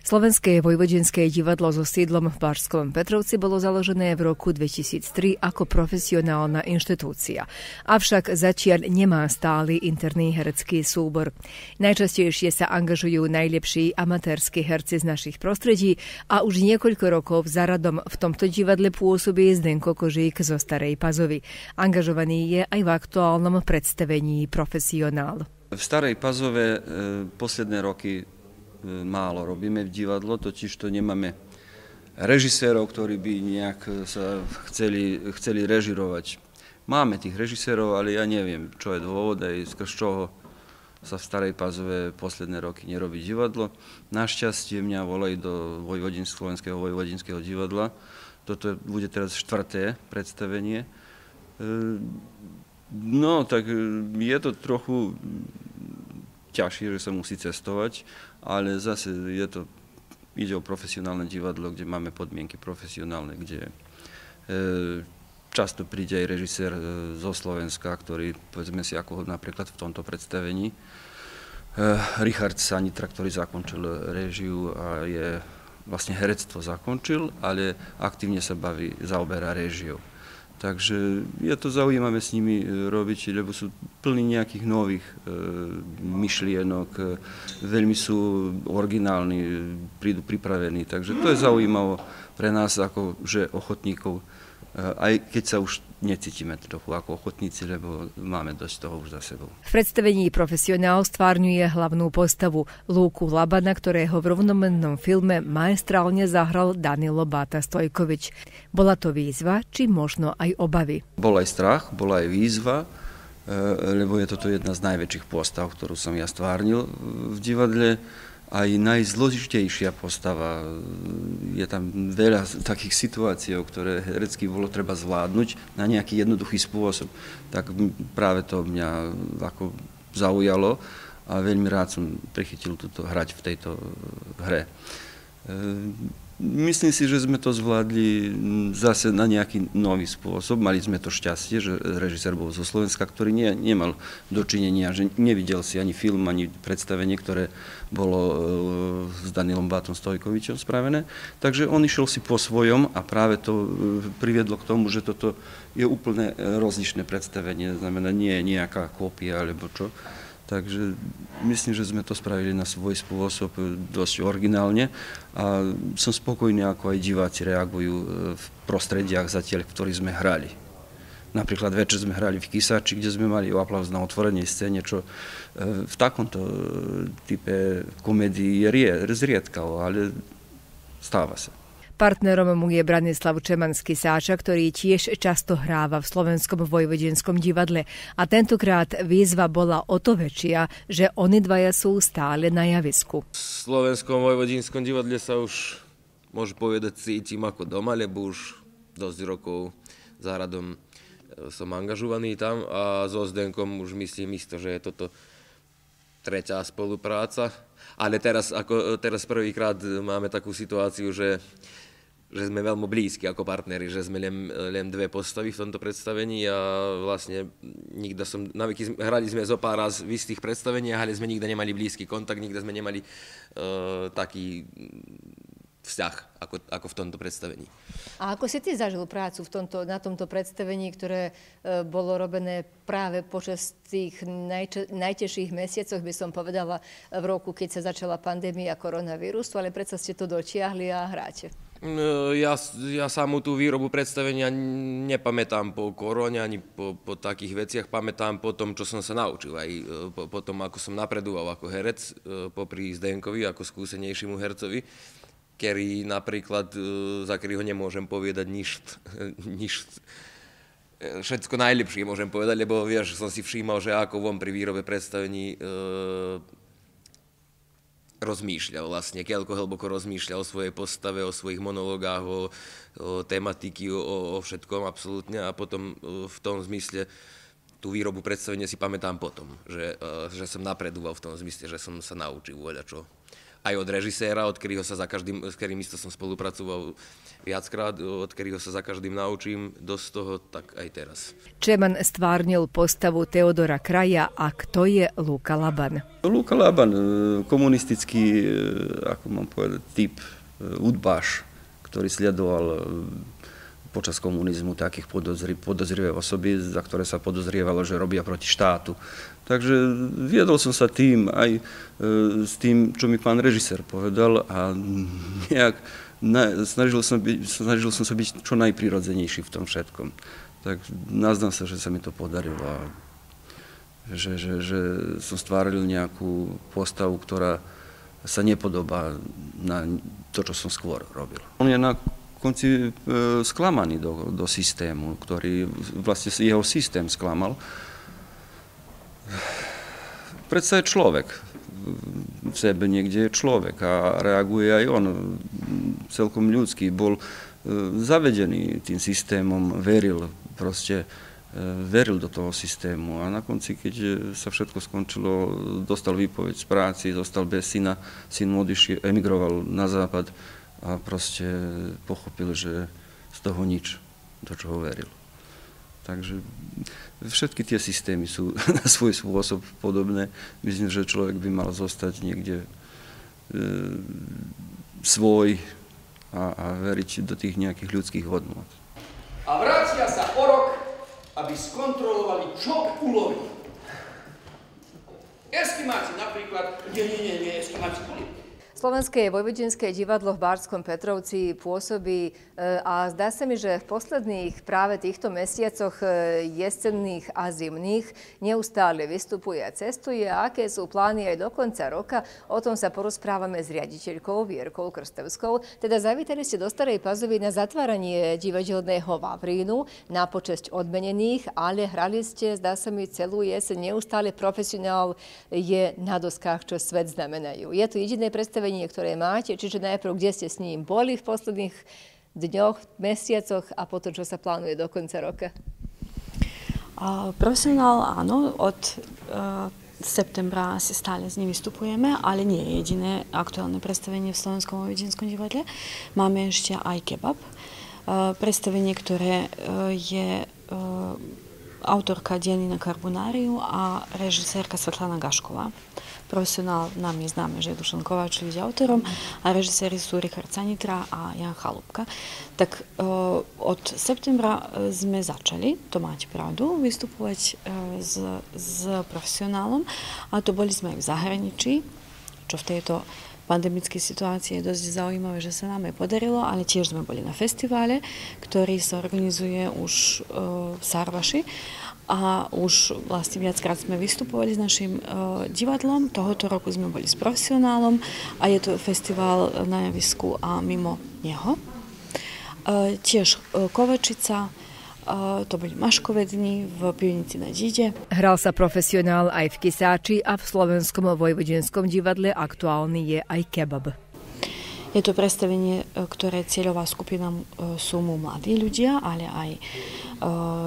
Slovenské vojvodenské divadlo so sídlom v Bárskom Petrovci bolo založené v roku 2003 ako profesionálna inštitúcia. Avšak zatiaľ nemá stály interný herecký súbor. Najčastejšie sa angažujú najlepší amatérsky herci z našich prostredí a už niekoľko rokov za radom v tomto divadle pôsobí Zdenko Kožík zo Starej Pazovy. Angažovaný je aj v aktuálnom predstavení profesionál. V Starej Pazove e, posledné roky E, málo robíme v divadlo, totiž to nemáme režisérov, ktorí by nejak e, sa chceli, chceli režirovať. Máme tých režisérov, ale ja neviem, čo je dôvod aj skrz čoho sa v Starej Pazove posledné roky nerobí divadlo. Našťastie mňa volajú do vojvodín, Slovenského vojvodinského divadla. Toto bude teraz štvrté predstavenie. E, no, tak je to trochu ťažšie, že sa musí cestovať, ale zase je to, ide o profesionálne divadlo, kde máme podmienky profesionálne, kde e, často príde aj režisér e, zo Slovenska, ktorý, povedzme si, ako napríklad v tomto predstavení, e, Richard Sanitra, ktorý zakončil režiu a je vlastne herectvo zakončil, ale aktívne sa baví, zaoberá režiou. Takže je to zaujímavé s nimi e, robiť, lebo sú plní nejakých nových e, myšlienok, e, veľmi sú originálni, e, prídu pripravení. Takže to je zaujímavé pre nás ako že ochotníkov Eh, aj keď sa už necítime trochu ako ochotníci, lebo máme dosť toho už za sebou. V predstavení profesionál stvárňuje hlavnú postavu Lúku Labana, ktorého v rovnomennom filme maestrálne zahral Danilo Bata Stojkovič. Bola to výzva, či možno aj obavy? Bol aj strach, bola aj výzva, eh, lebo je toto jedna z najväčších postav, ktorú som ja stvárnil v divadle aj najzložitejšia postava. Je tam veľa takých situácií, ktoré herecky bolo treba zvládnuť na nejaký jednoduchý spôsob. Tak práve to mňa ako zaujalo a veľmi rád som prichytil túto hrať v tejto eh, hre. Eh, Myslím si, že sme to zvládli zase na nejaký nový spôsob. Mali sme to šťastie, že režisér bol zo Slovenska, ktorý nie, nemal dočinenia, že nevidel si ani film, ani predstavenie, ktoré bolo e, s Danilom Bátom Stojkovičom spravené. Takže on išiel si po svojom a práve to e, priviedlo k tomu, že toto je úplne e, rozlišné predstavenie, znamená nie je nejaká kópia alebo čo. Takže myslím, že sme to spravili na svoj spôsob e, dosť originálne a som spokojný, ako aj diváci reagujú e, v prostrediach zatiaľ, v ktorých sme hrali. Napríklad večer sme hrali v Kisači, kde sme mali aplauz na otvorenej scéne, čo e, v takomto type komedii je zriedkalo, ale stáva sa. Partnerom mu je Branislav Čemanský Sáča, ktorý tiež často hráva v Slovenskom vojvodenskom divadle. A tentokrát výzva bola o to väčšia, že oni dvaja sú stále na javisku. V Slovenskom vojvodinskom divadle sa už, môžu povedať, cítim ako doma, lebo už dosť rokov za radom e, som angažovaný tam a so Zdenkom už myslím isto, že je toto tretia spolupráca. Ale teraz, ako, e, teraz prvýkrát máme takú situáciu, že že sme veľmi blízki ako partneri, že sme len, len dve postavy v tomto predstavení a vlastne nikda som, navyky hrali sme zo pár raz v istých predstaveniach, ale sme nikda nemali blízky kontakt, nikda sme nemali uh, taký vzťah ako, ako v tomto predstavení. A ako si ty zažil prácu v tomto, na tomto predstavení, ktoré e, bolo robené práve počas tých najče, najtežších mesiacoch, by som povedala, v roku, keď sa začala pandémia koronavírusu, ale predsa ste to dotiahli a hráte. Mm, e, ja, ja samú tú výrobu predstavenia nepamätám po korone ani po, po takých veciach, pamätám po tom, čo som sa naučil, aj e, po, po tom, ako som napredoval ako herec, e, popri Zdenkovi, ako skúsenejšímu hercovi, ktorý napríklad, za ktorého nemôžem povedať nič, nič všetko najlepšie môžem povedať, lebo vieš, som si všímal, že ako von pri výrobe predstavení e, rozmýšľal vlastne, keľko hlboko rozmýšľal o svojej postave, o svojich monológách, o, o tematiky, o, o všetkom absolútne a potom e, v tom zmysle tú výrobu predstavenia si pamätám potom, že, e, že som napredoval v tom zmysle, že som sa naučil uvedať čo. Aj od režiséra, od ktorého sa za každým, s ktorým isto som spolupracoval, viackrát, e, od ktorého sa za každým naučím, dosť toho, tak aj teraz. Čeman stvárnil postavu Teodora Kraja a kto je Luka Laban? Luka Laban, e, komunistický, e, ako mám povedať, typ, udbaš, ktorý sledoval počas komunizmu takých podozri, podozrivé osoby, za ktoré sa podozrievalo, že robia proti štátu. Takže viedol som sa tým aj e, s tým, čo mi pán režisér povedal a nejak na, snažil, som byť, snažil som sa byť čo najprirodzenejší v tom všetkom. Tak nazdám sa, že sa mi to podarilo že, že, že som stváril nejakú postavu, ktorá sa nepodobá na to, čo som skôr robil. On je na konci e, sklamaný do, do systému, ktorý vlastne jeho systém sklamal. Predsa je človek, v sebe niekde je človek a reaguje aj on celkom ľudský. Bol e, zavedený tým systémom, veril proste e, veril do toho systému a na konci, keď e, sa všetko skončilo, dostal výpoveď z práci, zostal bez syna, syn odišiel, emigroval na západ a proste pochopil, že z toho nič, do čoho veril. Takže všetky tie systémy sú na svoj spôsob podobné. Myslím, že človek by mal zostať niekde e, svoj a, a veriť do tých nejakých ľudských hodnot. A vracia sa o rok, aby skontrolovali, čo ulovili. Eskimáci napríklad, nie, nie, nie, nie, eskimáci boli Slovenské vojvodinské divadlo v Bárskom Petrovci pôsobí e, a zdá sa mi, že v posledných práve týchto mesiacoch e, jesenných a zimných neustále vystupuje a cestuje. A aké sú plány aj do konca roka, o tom sa porozprávame s riaditeľkou Vierkou Krstevskou. Teda zavítali ste do Starej Pazovy na zatváranie divadelného Vavrínu na počesť odmenených, ale hrali ste, zdá sa mi, celú jeseň. Neustále profesionál je na doskách, čo svet znamenajú. Je to jediné predstavenie zariadenie, ktoré máte, čiže najprv, kde ste s ním boli v posledných dňoch, mesiacoch a potom, čo sa plánuje do konca roka? A, profesionál, áno, od a, e, septembra si stále s ním vystupujeme, ale nie je jediné aktuálne predstavenie v Slovenskom ovidenskom divadle. Máme ešte aj kebab, a, e, predstavenie, ktoré e, je autorka Dianina Karbunáriu a režisérka Svetlana Gašková profesionál nám je známe, že je Dušan Duszan Kowaczewicz autorom a reżysery sú Richard Sanitra, a Jan Chalupka. Tak e, od septembra e, sme začali, to macie prawdę, występować e, s, z profesjonalem, a to boli byliśmy w zagraniczy, co w tej to pandemickej je dosť zaujímavé, že sa nám aj podarilo, ale tiež sme boli na festivale, ktorý sa organizuje už uh, v Sarvaši a už vlastne viackrát sme vystupovali s našim e, divadlom, tohoto roku sme boli s profesionálom a je to festival na javisku a mimo neho. E, tiež e, Kovečica, to boli Maškové dni v pivnici na Díde. Hral sa profesionál aj v Kisáči a v slovenskom vojvodinskom divadle aktuálny je aj kebab. Je to predstavenie, e, ktoré cieľová skupina e, sú mu mladí ľudia, ale aj e,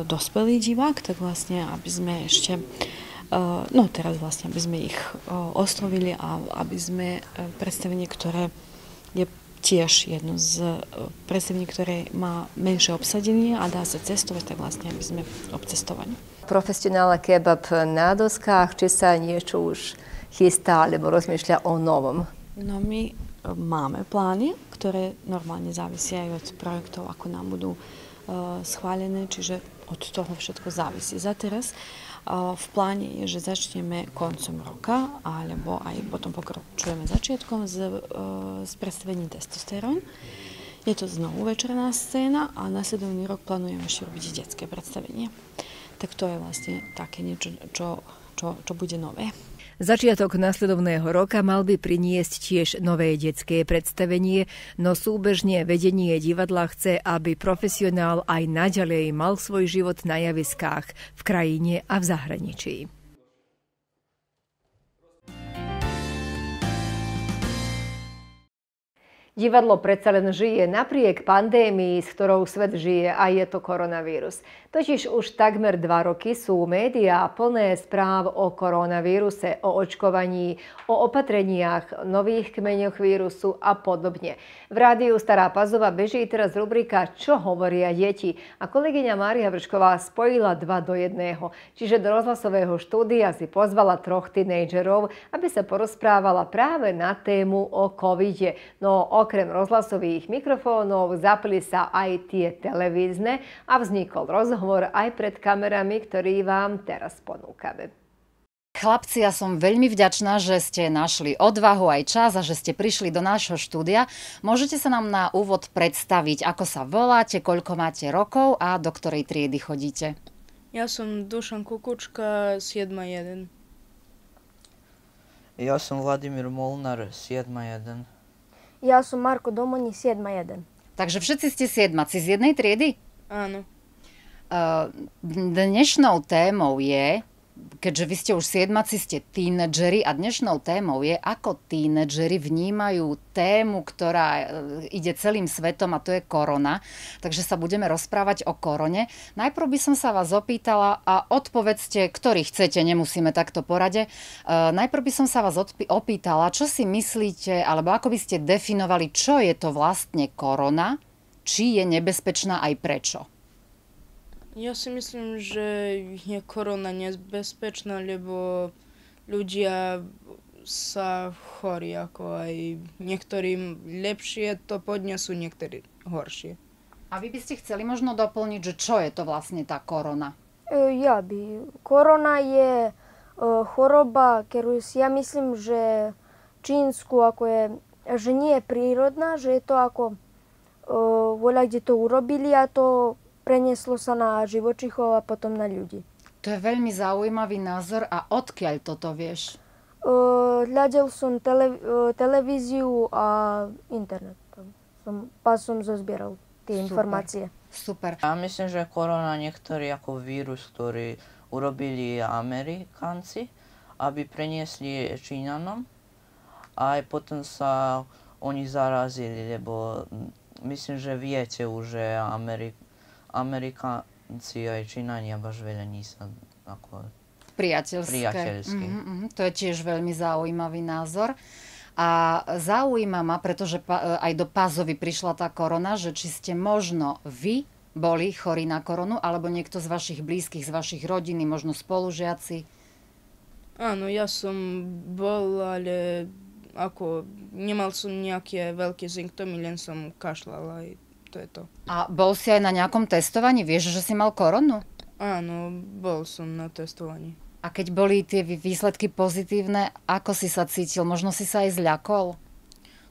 dospelý divák, tak vlastne, aby sme ešte no teraz vlastne, aby sme ich oslovili a aby sme predstavenie, ktoré je tiež jedno z predstavení, ktoré má menšie obsadenie a dá sa cestovať, tak vlastne aby sme obcestovali. Profesionálna kebab na doskách, či sa niečo už chystá alebo rozmýšľa o novom? No my máme plány, ktoré normálne závisia aj od projektov, ako nám budú e, schválené, čiže od toho všetko závisí. Za teraz e, v pláne je, že začneme koncom roka, alebo aj potom pokročujeme začiatkom s, z e, predstavení testosterón. Je to znovu večerná scéna a nasledovný rok plánujeme ešte robiť detské predstavenie. Tak to je vlastne také niečo, čo, čo, čo bude nové. Začiatok nasledovného roka mal by priniesť tiež nové detské predstavenie, no súbežne vedenie divadla chce, aby profesionál aj naďalej mal svoj život na javiskách v krajine a v zahraničí. Divadlo predsa len žije napriek pandémii, s ktorou svet žije a je to koronavírus. Totiž už takmer dva roky sú médiá plné správ o koronavíruse, o očkovaní, o opatreniach, nových kmeňoch vírusu a podobne. V rádiu Stará Pazova beží teraz rubrika Čo hovoria deti? A kolegyňa Mária Vršková spojila dva do jedného. Čiže do rozhlasového štúdia si pozvala troch tínejdžerov, aby sa porozprávala práve na tému o covide. No o Okrem rozhlasových mikrofónov zapli sa aj tie televízne a vznikol rozhovor aj pred kamerami, ktorý vám teraz ponúkame. Chlapci, ja som veľmi vďačná, že ste našli odvahu aj čas a že ste prišli do nášho štúdia. Môžete sa nám na úvod predstaviť, ako sa voláte, koľko máte rokov a do ktorej triedy chodíte? Ja som Dušan Kukučka, 7.1. Ja som Vladimír Molnar, 7.1. Ja som Marko Domoni, 7.1. Takže všetci ste 7. z jednej triedy? Áno. Ehm, dnešnou témou je keďže vy ste už siedmaci, ste tínedžeri a dnešnou témou je, ako tínedžeri vnímajú tému, ktorá e, ide celým svetom a to je korona. Takže sa budeme rozprávať o korone. Najprv by som sa vás opýtala a odpovedzte, ktorý chcete, nemusíme takto porade. E, najprv by som sa vás opýtala, čo si myslíte, alebo ako by ste definovali, čo je to vlastne korona, či je nebezpečná aj prečo. Ja si myslím, že je korona nebezpečná, lebo ľudia sa chorí, ako aj niektorým lepšie to podnesú, niektorí horšie. A vy by ste chceli možno doplniť, že čo je to vlastne tá korona? E, ja by. Korona je e, choroba, ktorú ja myslím, že čínsku, ako je, že nie je prírodná, že je to ako e, voľa, kde to urobili a to prenieslo sa na živočichov a potom na ľudí. To je veľmi zaujímavý názor a odkiaľ toto vieš? Uh, hľadel som tele, uh, televíziu a internet. Som, pa som zozbieral tie Super. informácie. Super. Ja myslím, že korona niektorý ako vírus, ktorý urobili Amerikanci, aby preniesli Číňanom. A aj potom sa oni zarazili, lebo myslím, že viete už, že Amerika Amerikanci aj Čínania baš veľa sa ako priateľské. priateľské. Mm-hmm, To je tiež veľmi zaujímavý názor. A zaujíma ma, pretože e, aj do Pázovy prišla tá korona, že či ste možno vy boli chorí na koronu, alebo niekto z vašich blízkych, z vašich rodiny, možno spolužiaci. Áno, ja som bol, ale ako nemal som nejaké veľké symptómy, len som kašľal. Aj to je to. A bol si aj na nejakom testovaní? Vieš, že si mal koronu? Áno, bol som na testovaní. A keď boli tie výsledky pozitívne, ako si sa cítil? Možno si sa aj zľakol?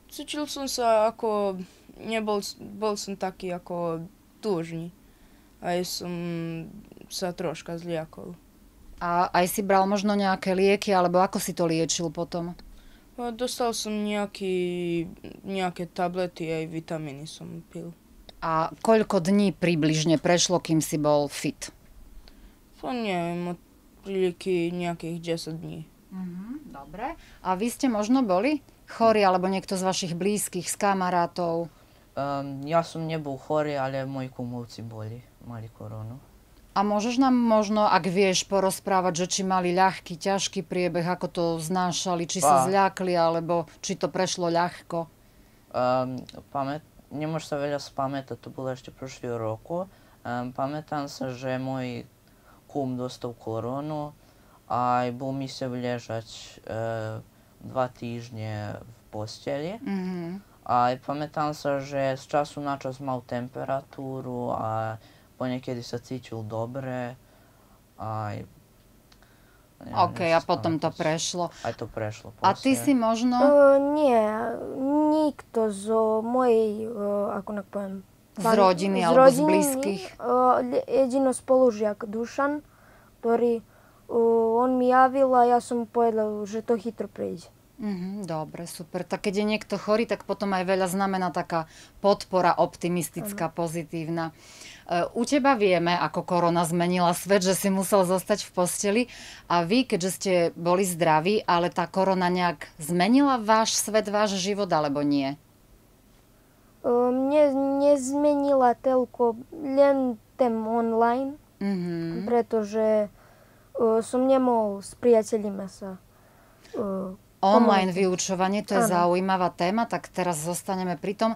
Cítil som sa ako... Nebol, bol som taký ako túžny. Aj som sa troška zliakol. A aj si bral možno nejaké lieky, alebo ako si to liečil potom? Dostal som nejaký, nejaké tablety, aj vitamíny som pil. A koľko dní približne prešlo, kým si bol fit? To neviem, od príliky nejakých 10 dní. Mhm, dobre. A vy ste možno boli chorí, alebo niekto z vašich blízkych, z kamarátov? Um, ja som nebol chorý, ale moji kumovci boli, mali koronu. A môžeš nám možno, ak vieš, porozprávať, že či mali ľahký, ťažký priebeh, ako to znášali, či pa. sa zľakli, alebo či to prešlo ľahko? Um, pamät, nje može se velja spameta, to bude što prošli u roku. Um, pametan se, že moj kum dosta u koronu, a i bu mi se vlježać uh, e, dva tižnje v postelji. Mm -hmm. A i pametan se, že s času na čas mal temperaturu, a ponekedi se cičil dobre, a i Ja OK, a potom to prešlo. Aj to prešlo. Proste. A ty si možno... Uh, nie, nikto z mojej, uh, ako nak poviem... Z rodiny z alebo rodiny, z blízkych? Uh, jedino spolužiak Dušan, ktorý... Uh, on mi javil a ja som povedal, že to chytro prejde. Mm-hmm, dobre, super. Tak keď je niekto chorý, tak potom aj veľa znamená taká podpora optimistická, uh-huh. pozitívna. Uh, u teba vieme, ako korona zmenila svet, že si musel zostať v posteli a vy, keďže ste boli zdraví, ale tá korona nejak zmenila váš svet, váš život alebo nie? Mne nezmenila telko, len ten online, mm-hmm. pretože som nemohol s priateľmi sa Online vyučovanie, to je ano. zaujímavá téma, tak teraz zostaneme pri tom.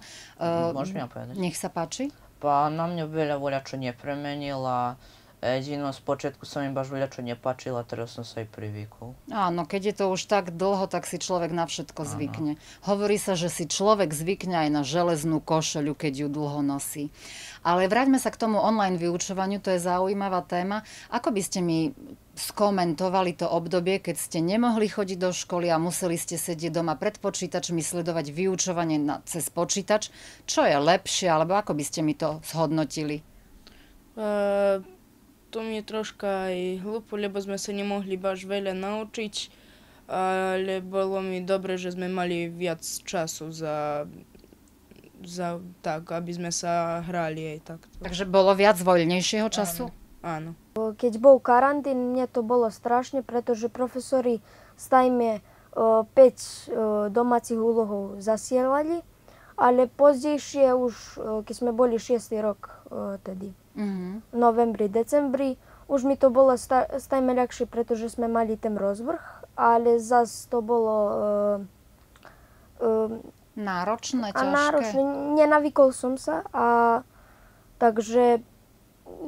Môžem ja povedať? Nech sa páči. Pa na mňa veľa voľa čo nepremenila. Jedino z počiatku sa mi baš veľa čo nepačilo, teraz som sa aj privykol. Áno, keď je to už tak dlho, tak si človek na všetko Áno. zvykne. Hovorí sa, že si človek zvykne aj na železnú košelu, keď ju dlho nosí. Ale vráťme sa k tomu online vyučovaniu, to je zaujímavá téma. Ako by ste mi skomentovali to obdobie, keď ste nemohli chodiť do školy a museli ste sedieť doma pred počítačmi, sledovať vyučovanie na, cez počítač. Čo je lepšie, alebo ako by ste mi to zhodnotili? Uh, to mi je troška aj hlúpo, lebo sme sa nemohli baš veľa naučiť, ale bolo mi dobre, že sme mali viac času za za, tak, aby sme sa hrali aj takto. Takže bolo viac voľnejšieho času? Áno. Keď bol karantín, mne to bolo strašne, pretože profesori stajme 5 e, e, domácich úlohov zasielali, ale pozdejšie už, e, keď sme boli 6. rok tedy, mm novembri, decembri, už mi to bolo stajme ľahšie, pretože sme mali ten rozvrh, ale zas to bolo... Náročné, ťažké. A náročné, nenavykol som sa a takže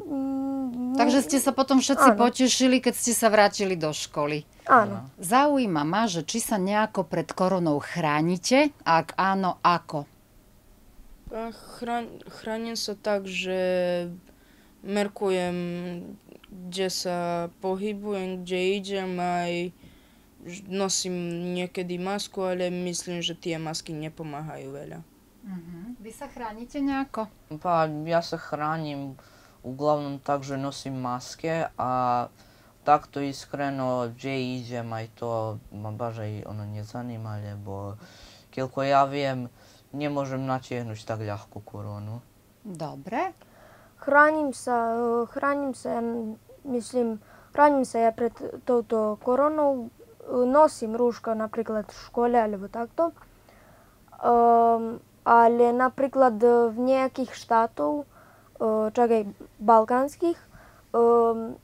Mm, Takže no, ste sa potom všetci áno. potešili, keď ste sa vrátili do školy. Áno. Zaujíma ma, že či sa nejako pred koronou chránite, ak áno, ako? Chrán, chránim sa tak, že merkujem, kde sa pohybujem, kde idem, aj nosím niekedy masku, ale myslím, že tie masky nepomáhajú veľa. Uh-huh. Vy sa chránite nejako? ja sa chránim Uglavnom takže nosim maske, a takto iskreno gdje idem, aj to ma baš i ono ne zanima, lebo koliko ja vijem ne možem natjehnući tak ljahku koronu. Dobre. Hranim se, hranim se, mislim, hranim se ja pred touto koronou, nosim ruška, napriklad v škole alebo takto, um, ehm, ali napriklad v nejakých štátov, čakaj, balkánskych.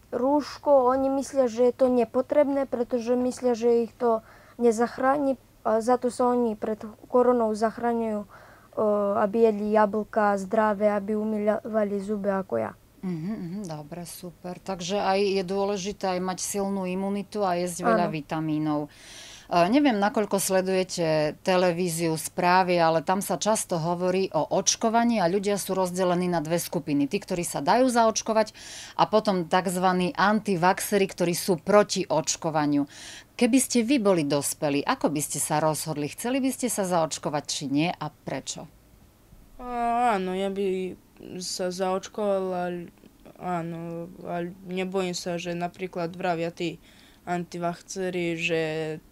Rúško, oni myslia, že je to nepotrebné, pretože myslia, že ich to nezachráni. Za to sa oni pred koronou zachraňujú, aby jedli jablka zdravé, aby umýľovali zuby ako ja. dobre, super. Takže aj je dôležité aj mať silnú imunitu a jesť veľa vitamínov. Áno. Eh, neviem, nakoľko sledujete televíziu, správy, ale tam sa často hovorí o očkovaní a ľudia sú rozdelení na dve skupiny. Tí, ktorí sa dajú zaočkovať a potom tzv. antivaxery, ktorí sú proti očkovaniu. Keby ste vy boli dospelí, ako by ste sa rozhodli? Chceli by ste sa zaočkovať či nie a prečo? Áno, ja by sa zaočkovala, áno, a nebojím sa, že napríklad vravia tí, antivakcery, že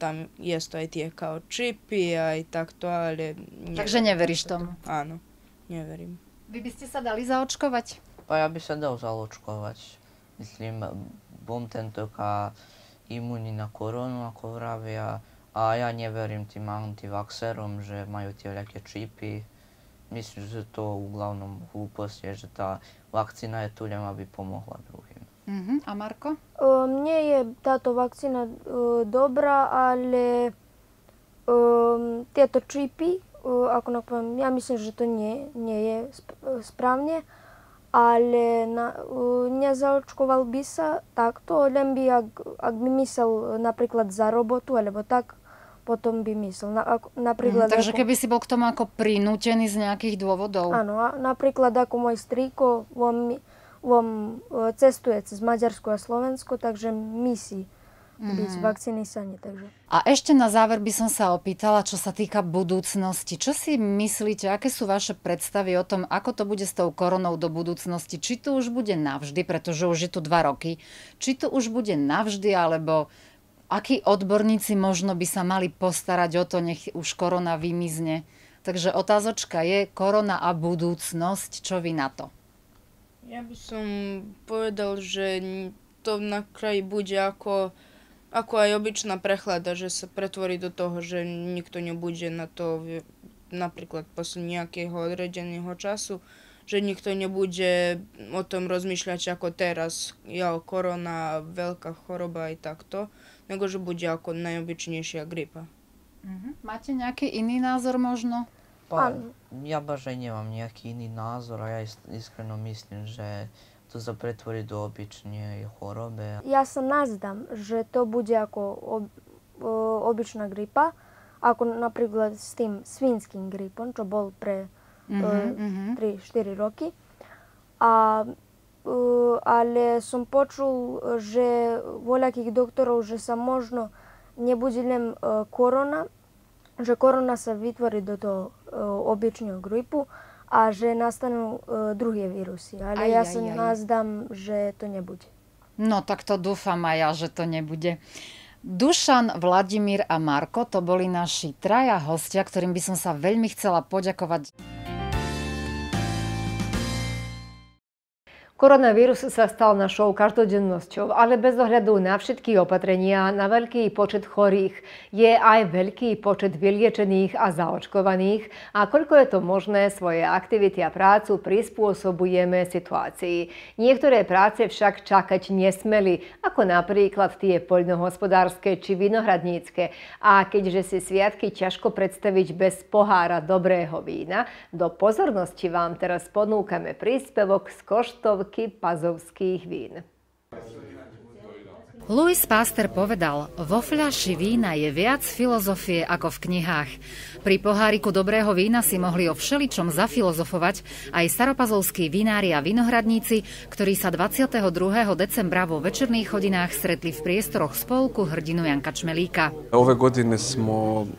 tam je to aj tie kao čipy, a i tak ale... Neviem. Takže neveríš to. tomu? Áno, neverím. Vy by ste sa dali zaočkovať? Pa ja by sa dal zaočkovať. Myslím, bom tentoka imuní na koronu, ako vravia. A ja neverím tým antivaxerom, že majú tie ľaké čipy. Myslím, že to uglavnom hlúposti, že tá vakcína je tu aby pomohla druhým. Uh-huh. A Marko? Mne je táto vakcína dobrá, ale tieto čipy, ako napoviem, ja myslím, že to nie, nie je správne, ale na, nezaočkoval by sa takto, len by, ak, ak by myslel napríklad za robotu, alebo tak, potom by myslel. Na, ako, napríklad, mm, takže ako, keby si bol k tomu ako prinútený z nejakých dôvodov. Áno, napríklad ako môj striko, on mi, vom e, cestuje cez Maďarsko a Slovensko, takže my si mhm. byť mm. vakcíny sami. Takže. A ešte na záver by som sa opýtala, čo sa týka budúcnosti. Čo si myslíte, aké sú vaše predstavy o tom, ako to bude s tou koronou do budúcnosti? Či to už bude navždy, pretože už je tu dva roky, či to už bude navždy, alebo akí odborníci možno by sa mali postarať o to, nech už korona vymizne? Takže otázočka je korona a budúcnosť, čo vy na to? Ja by som povedal, že to na kraji bude ako, ako aj obyčná prechlada, že sa pretvorí do toho, že nikto nebude na to napríklad posle nejakého odredeného času, že nikto nebude o tom rozmýšľať ako teraz, ja korona, veľká choroba aj takto, nego že bude ako najobyčnejšia gripa. Mm-hmm. Máte nejaký iný názor možno? Pa, ja baš aj nemam nejaký iný názor, a ja iskreno mislim, že to sa pretvorí do obične chorobe. Ja sa nazdam, že to bude ako ob, obična gripa, ako napríklad s tým svinským gripom, čo bol pre e, mm 3-4 mhm. roky. A але сум почул, že voľakých doktorov, že sa možno nebude len e, korona, že korona sa vytvorí do toho e, gripu a že nastanú e, druhé vírusy. Ale aj, ja sa nazdám, že to nebude. No tak to dúfam aj ja, že to nebude. Dušan, Vladimír a Marko to boli naši traja hostia, ktorým by som sa veľmi chcela poďakovať. Koronavírus sa stal našou každodennosťou, ale bez ohľadu na všetky opatrenia, na veľký počet chorých, je aj veľký počet vyliečených a zaočkovaných a koľko je to možné, svoje aktivity a prácu prispôsobujeme situácii. Niektoré práce však čakať nesmeli, ako napríklad tie poľnohospodárske či vinohradnícke. A keďže si sviatky ťažko predstaviť bez pohára dobrého vína, do pozornosti vám teraz ponúkame príspevok z koštov búlky pazovských vín. Louis Pasteur povedal, vo fľaši vína je viac filozofie ako v knihách. Pri poháriku dobrého vína si mohli o všeličom zafilozofovať aj staropazovskí vinári a vinohradníci, ktorí sa 22. decembra vo večerných hodinách stretli v priestoroch spolku hrdinu Janka Čmelíka. Ove godine sme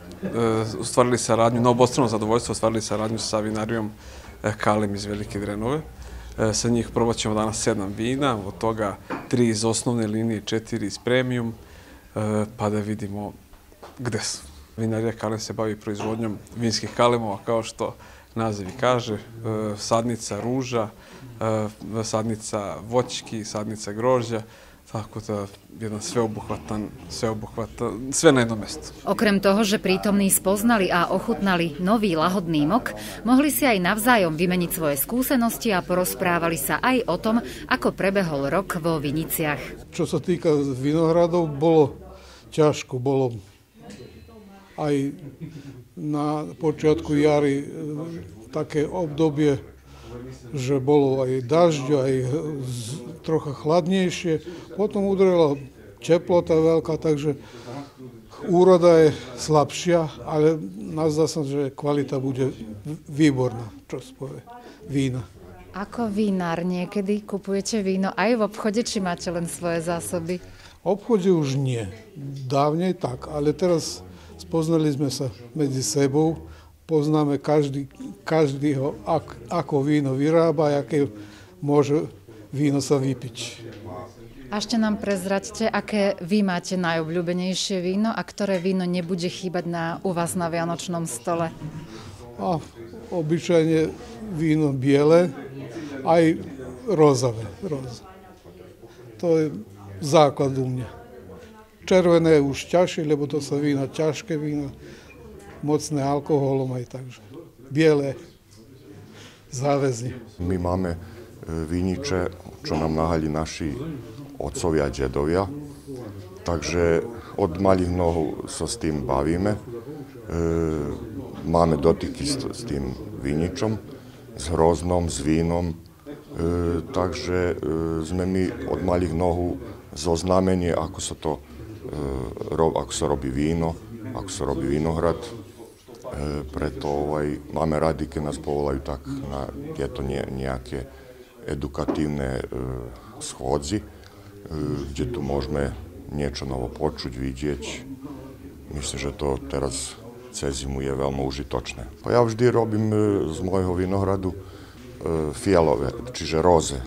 ustvarili sa saradnju, na zadovoľstvo zadovoljstvo, sa saradnju sa vinarijom e, Kalim iz Velike Drenove. E, sa njih ćemo danas sedam vina, od toga tri iz osnovne linije, četiri iz premium, e, pa da vidimo gde su. Vinarija Kalem se bavi proizvodnjom vinskih kalemova, kao što nazivi kaže, e, sadnica ruža, sadnica voćki, sadnica grožđa, tako da jedan sveobuhvatan, sveobuhvatan, sve na jednom mesto. Okrem toho, že prítomní spoznali a ochutnali nový lahodný mok, mohli si aj navzájom vymeniť svoje skúsenosti a porozprávali sa aj o tom, ako prebehol rok vo Viniciach. Čo sa týka vinohradov, bolo ťažko, bolo aj na počiatku jary také obdobie že bolo aj dažď, aj z, trocha chladnejšie. Potom udrela teplota veľká, takže úroda je slabšia, ale nazdá sa, že kvalita bude výborná, čo spove, vína. Ako vínár niekedy kupujete víno aj v obchode, či máte len svoje zásoby? V obchode už nie. Dávne tak, ale teraz spoznali sme sa medzi sebou poznáme každý, každýho, ak, ako víno vyrába, aké môže víno sa vypiť. A ešte nám prezraďte, aké vy máte najobľúbenejšie víno a ktoré víno nebude chýbať na, u vás na Vianočnom stole? A obyčajne víno biele, aj rozavé. Roz. To je základ u mňa. Červené je už ťažšie, lebo to sa vína, ťažké vína mocné alkoholom aj takže. Biele záväzne. My máme e, viniče, čo nám nahali naši otcovia, a džedovia. Takže od malých nohov sa s tým bavíme. E, máme dotyky s, tým viničom, s hroznom, s vínom. E, takže sme my od malých nohov zoznámenie, ako sa to ako sa robí víno, ako sa robí vinohrad, E, preto ovaj, máme rady, keď nás povolajú tak na tieto ne, nejaké edukatívne e, schodzi, e, kde tu môžeme niečo novo počuť, vidieť. Myslím, že to teraz cez zimu je veľmi užitočné. Pa ja vždy robím e, z môjho vinohradu e, fialové, čiže roze e,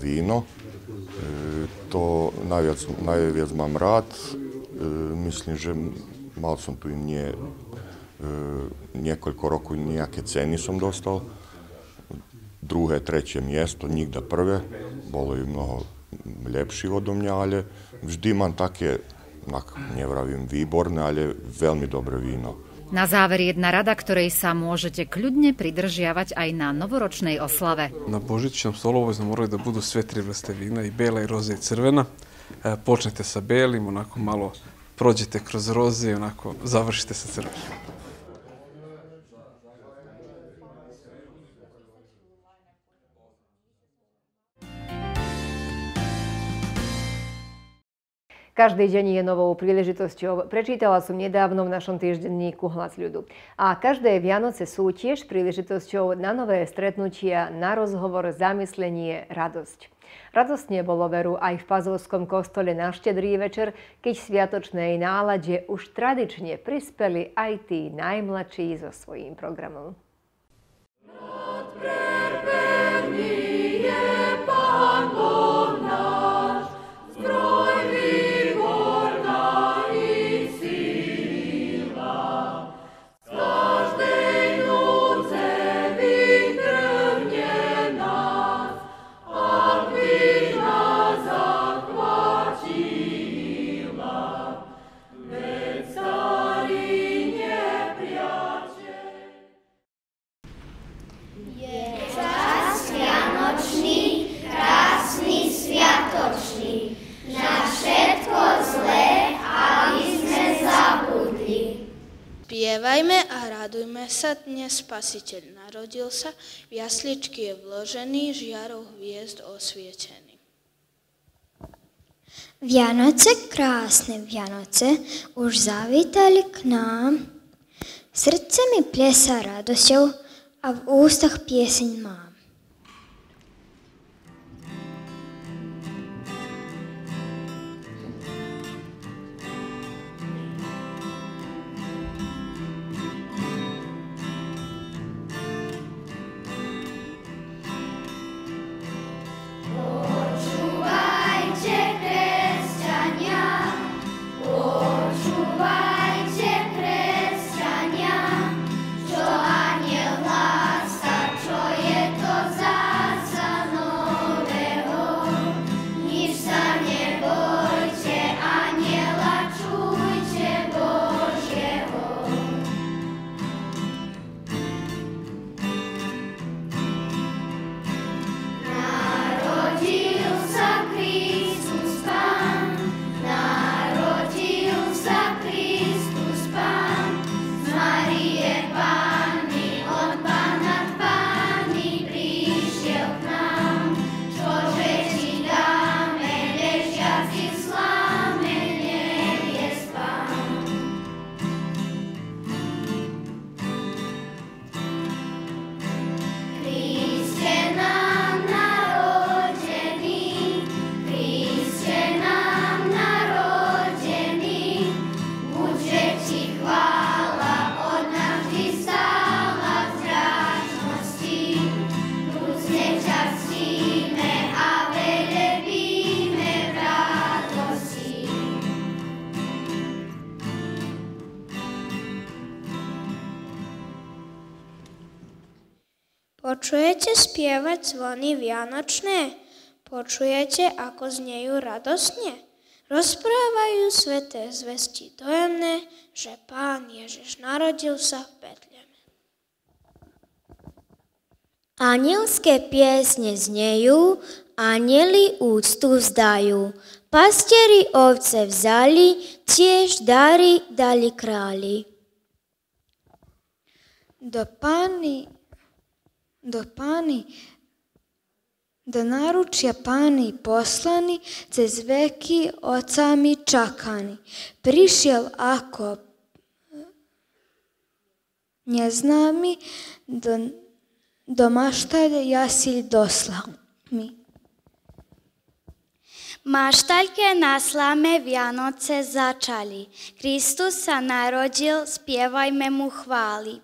víno. E, To najviac, najviac mám rád. E, Myslím, že mal som tu i nie Ehm, nekoliko roku nijake ceni sam dostao, druge, treće mjesto, nigda prve, bolo je mnogo ljepši od mnja, ali vždy imam také, nak, výborné, ale veľmi dobré víno. Na záver jedna rada, ktorej sa môžete kľudne pridržiavať aj na novoročnej oslave. Na božićnom stolu obavezno moraju da budu sve tri vrste vina, i bela, i roze, i crvena. E, počnete sa belim, onako malo prođete kroz roze onako završite sa crvenim. Každý deň je novou príležitosťou. Prečítala som nedávno v našom týždenníku Hlas ľudu. A každé Vianoce sú tiež príležitosťou na nové stretnutia, na rozhovor, zamyslenie, radosť. Radostne bolo veru aj v Pazovskom kostole na štedrý večer, keď sviatočnej nálade už tradične prispeli aj tí najmladší so svojím programom. Not Spievajme a radujme sa, dnes spasiteľ narodil sa, v jasličky je vložený, žiarov hviezd osvietený. Vianoce, krásne Vianoce, už zavítali k nám. Srdce mi plesa radosťou a v ústach pieseň mám. Počujete spievať zvony vianočné? Počujete, ako z radosne? Rozprávajú sveté zvesti dojemné, že pán Ježiš narodil sa v Betleme. Anielské piesne znejú, anieli úctu vzdajú. Pastieri ovce vzali, tiež dary dali králi. Do pány do pani, da naručja pani poslani, cez veki ocami čakani. Prišel ako nje znami, do, do maštalje jasi dosla mi. Maštaljke na vjanoce začali, Kristusa narođil spjevajme mu hvali.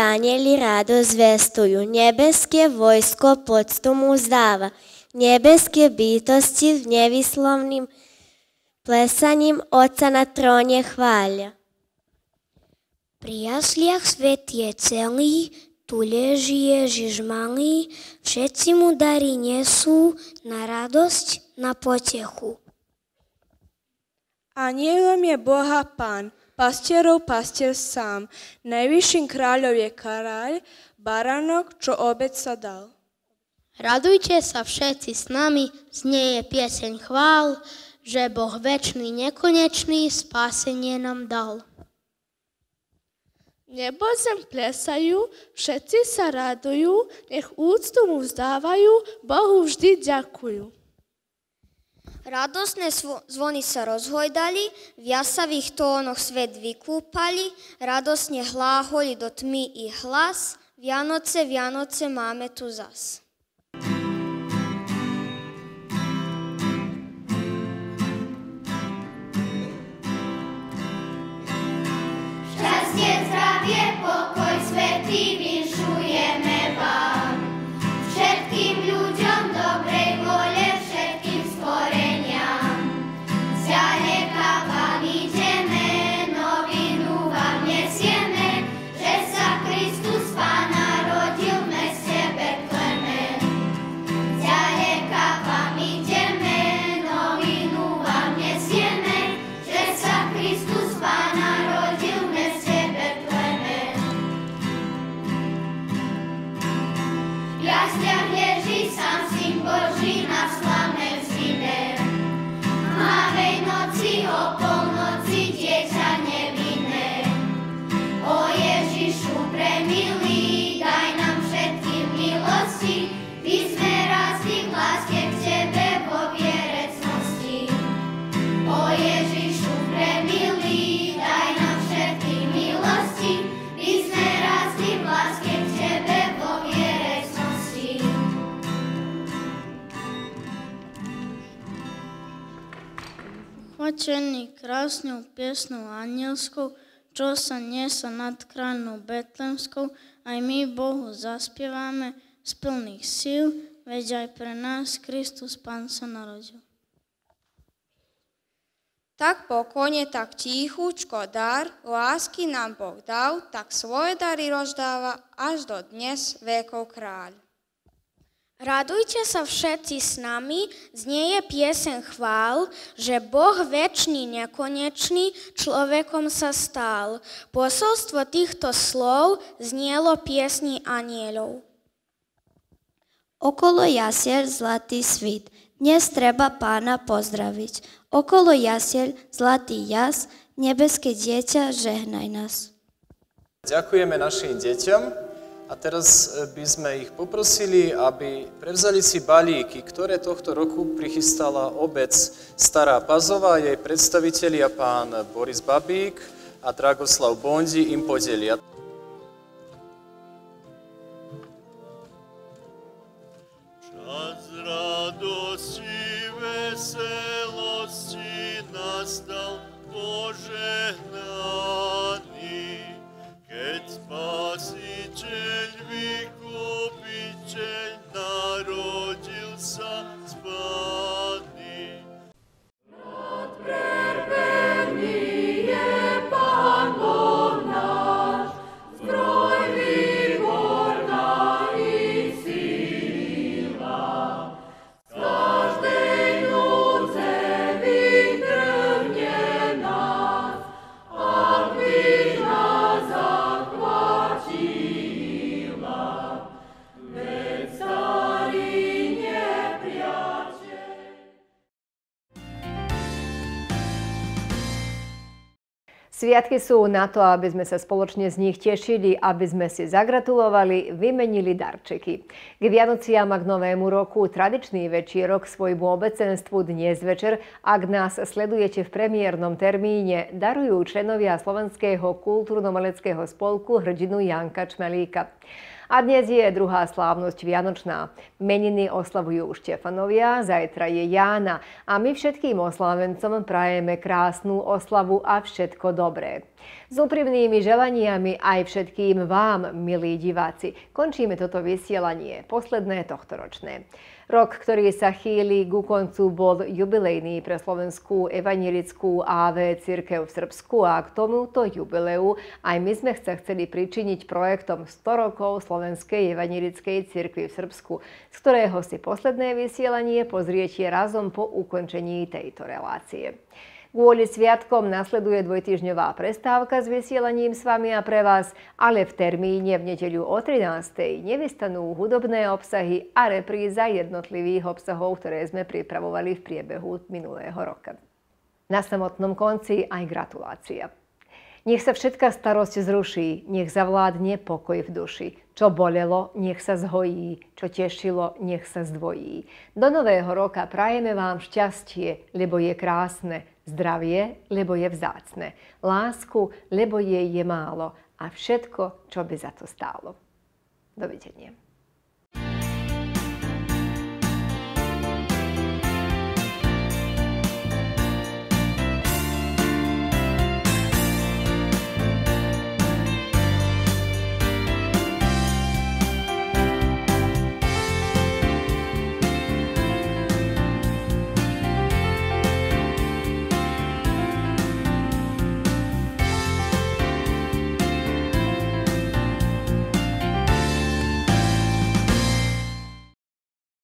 anjeli rado zvestuju, nebeske vojsko mu uzdava, nebeske bitosti v nevislovnim plesanjem Oca na tronje hvalja. svet je celi, tu leži je žižmali, všetci mu dari njesu na radosť, na potechu. Anjelom je Boha Pan pastierov pastier sám. Najvyšším kráľov je kráľ, baránok, čo obec sa dal. Radujte sa všetci s nami, znieje pieseň chvál, že Boh večný, nekonečný spásenie nám dal. Nebo zem plesajú, všetci sa radujú, nech úctu mu vzdávajú, Bohu vždy ďakujú. Radosné zvony sa rozhojdali, v jasavých tónoch svet vykúpali, radosne hláholi do tmy i hlas, Vianoce, Vianoce máme tu zas. Oblečený krásnou piesnou anielskou, čo sa niesa nad kráľnou betlemskou, aj my Bohu zaspievame z plných síl, veď aj pre nás Kristus Pán sa narodil. Tak pokojne, tak tichučko dar, lásky nám Boh dal, tak svoje dary rozdáva až do dnes vekov kráľ. Radujte sa všetci s nami, znieje piesen chvál, že Boh väčší, nekonečný človekom sa stal. Posolstvo týchto slov znielo piesni anielov. Okolo jasier zlatý svit, dnes treba pána pozdraviť. Okolo jasier zlatý jas, nebeské dieťa, žehnaj nás. Ďakujeme našim deťom, a teraz eh, by sme ich poprosili, aby prevzali si balíky, ktoré tohto roku prichystala obec Stará Pazová, jej predstavitelia pán Boris Babík a Dragoslav Bondi im podelia. Čas radosti, veselosti nastal požehnaný. Keď spasiteľ, vykupiteľ narodil sa, z Nad prebe. Sviatky sú na to, aby sme sa spoločne z nich tešili, aby sme si zagratulovali, vymenili darčeky. K Vianociam a k Novému roku tradičný večierok svojmu obecenstvu dnes večer, ak nás sledujete v premiérnom termíne, darujú členovia Slovenského kultúrno-maleckého spolku hrdinu Janka Čmelíka. A dnes je druhá slávnosť Vianočná. Meniny oslavujú Štefanovia, zajtra je Jána a my všetkým oslavencom prajeme krásnu oslavu a všetko dobré. S úprimnými želaniami aj všetkým vám, milí diváci, končíme toto vysielanie, posledné tohtoročné. Rok, ktorý sa chýli ku koncu, bol jubilejný pre Slovenskú evanielickú AV Církev v Srbsku a k tomuto jubileu aj my sme sa chceli pričiniť projektom 100 rokov Slovenskej evanielickej cirkvi v Srbsku, z ktorého si posledné vysielanie pozriete razom po ukončení tejto relácie. Kvôli sviatkom nasleduje dvojtyžňová prestávka s vysielaním s vami a pre vás, ale v termíne v nedeľu o 13. nevystanú hudobné obsahy a repríza jednotlivých obsahov, ktoré sme pripravovali v priebehu minulého roka. Na samotnom konci aj gratulácia. Nech sa všetká starosť zruší, nech zavládne pokoj v duši. Čo bolelo, nech sa zhojí, čo tešilo, nech sa zdvojí. Do nového roka prajeme vám šťastie, lebo je krásne, zdravie, lebo je vzácne, lásku, lebo jej je málo a všetko, čo by za to stálo. Dovidenia.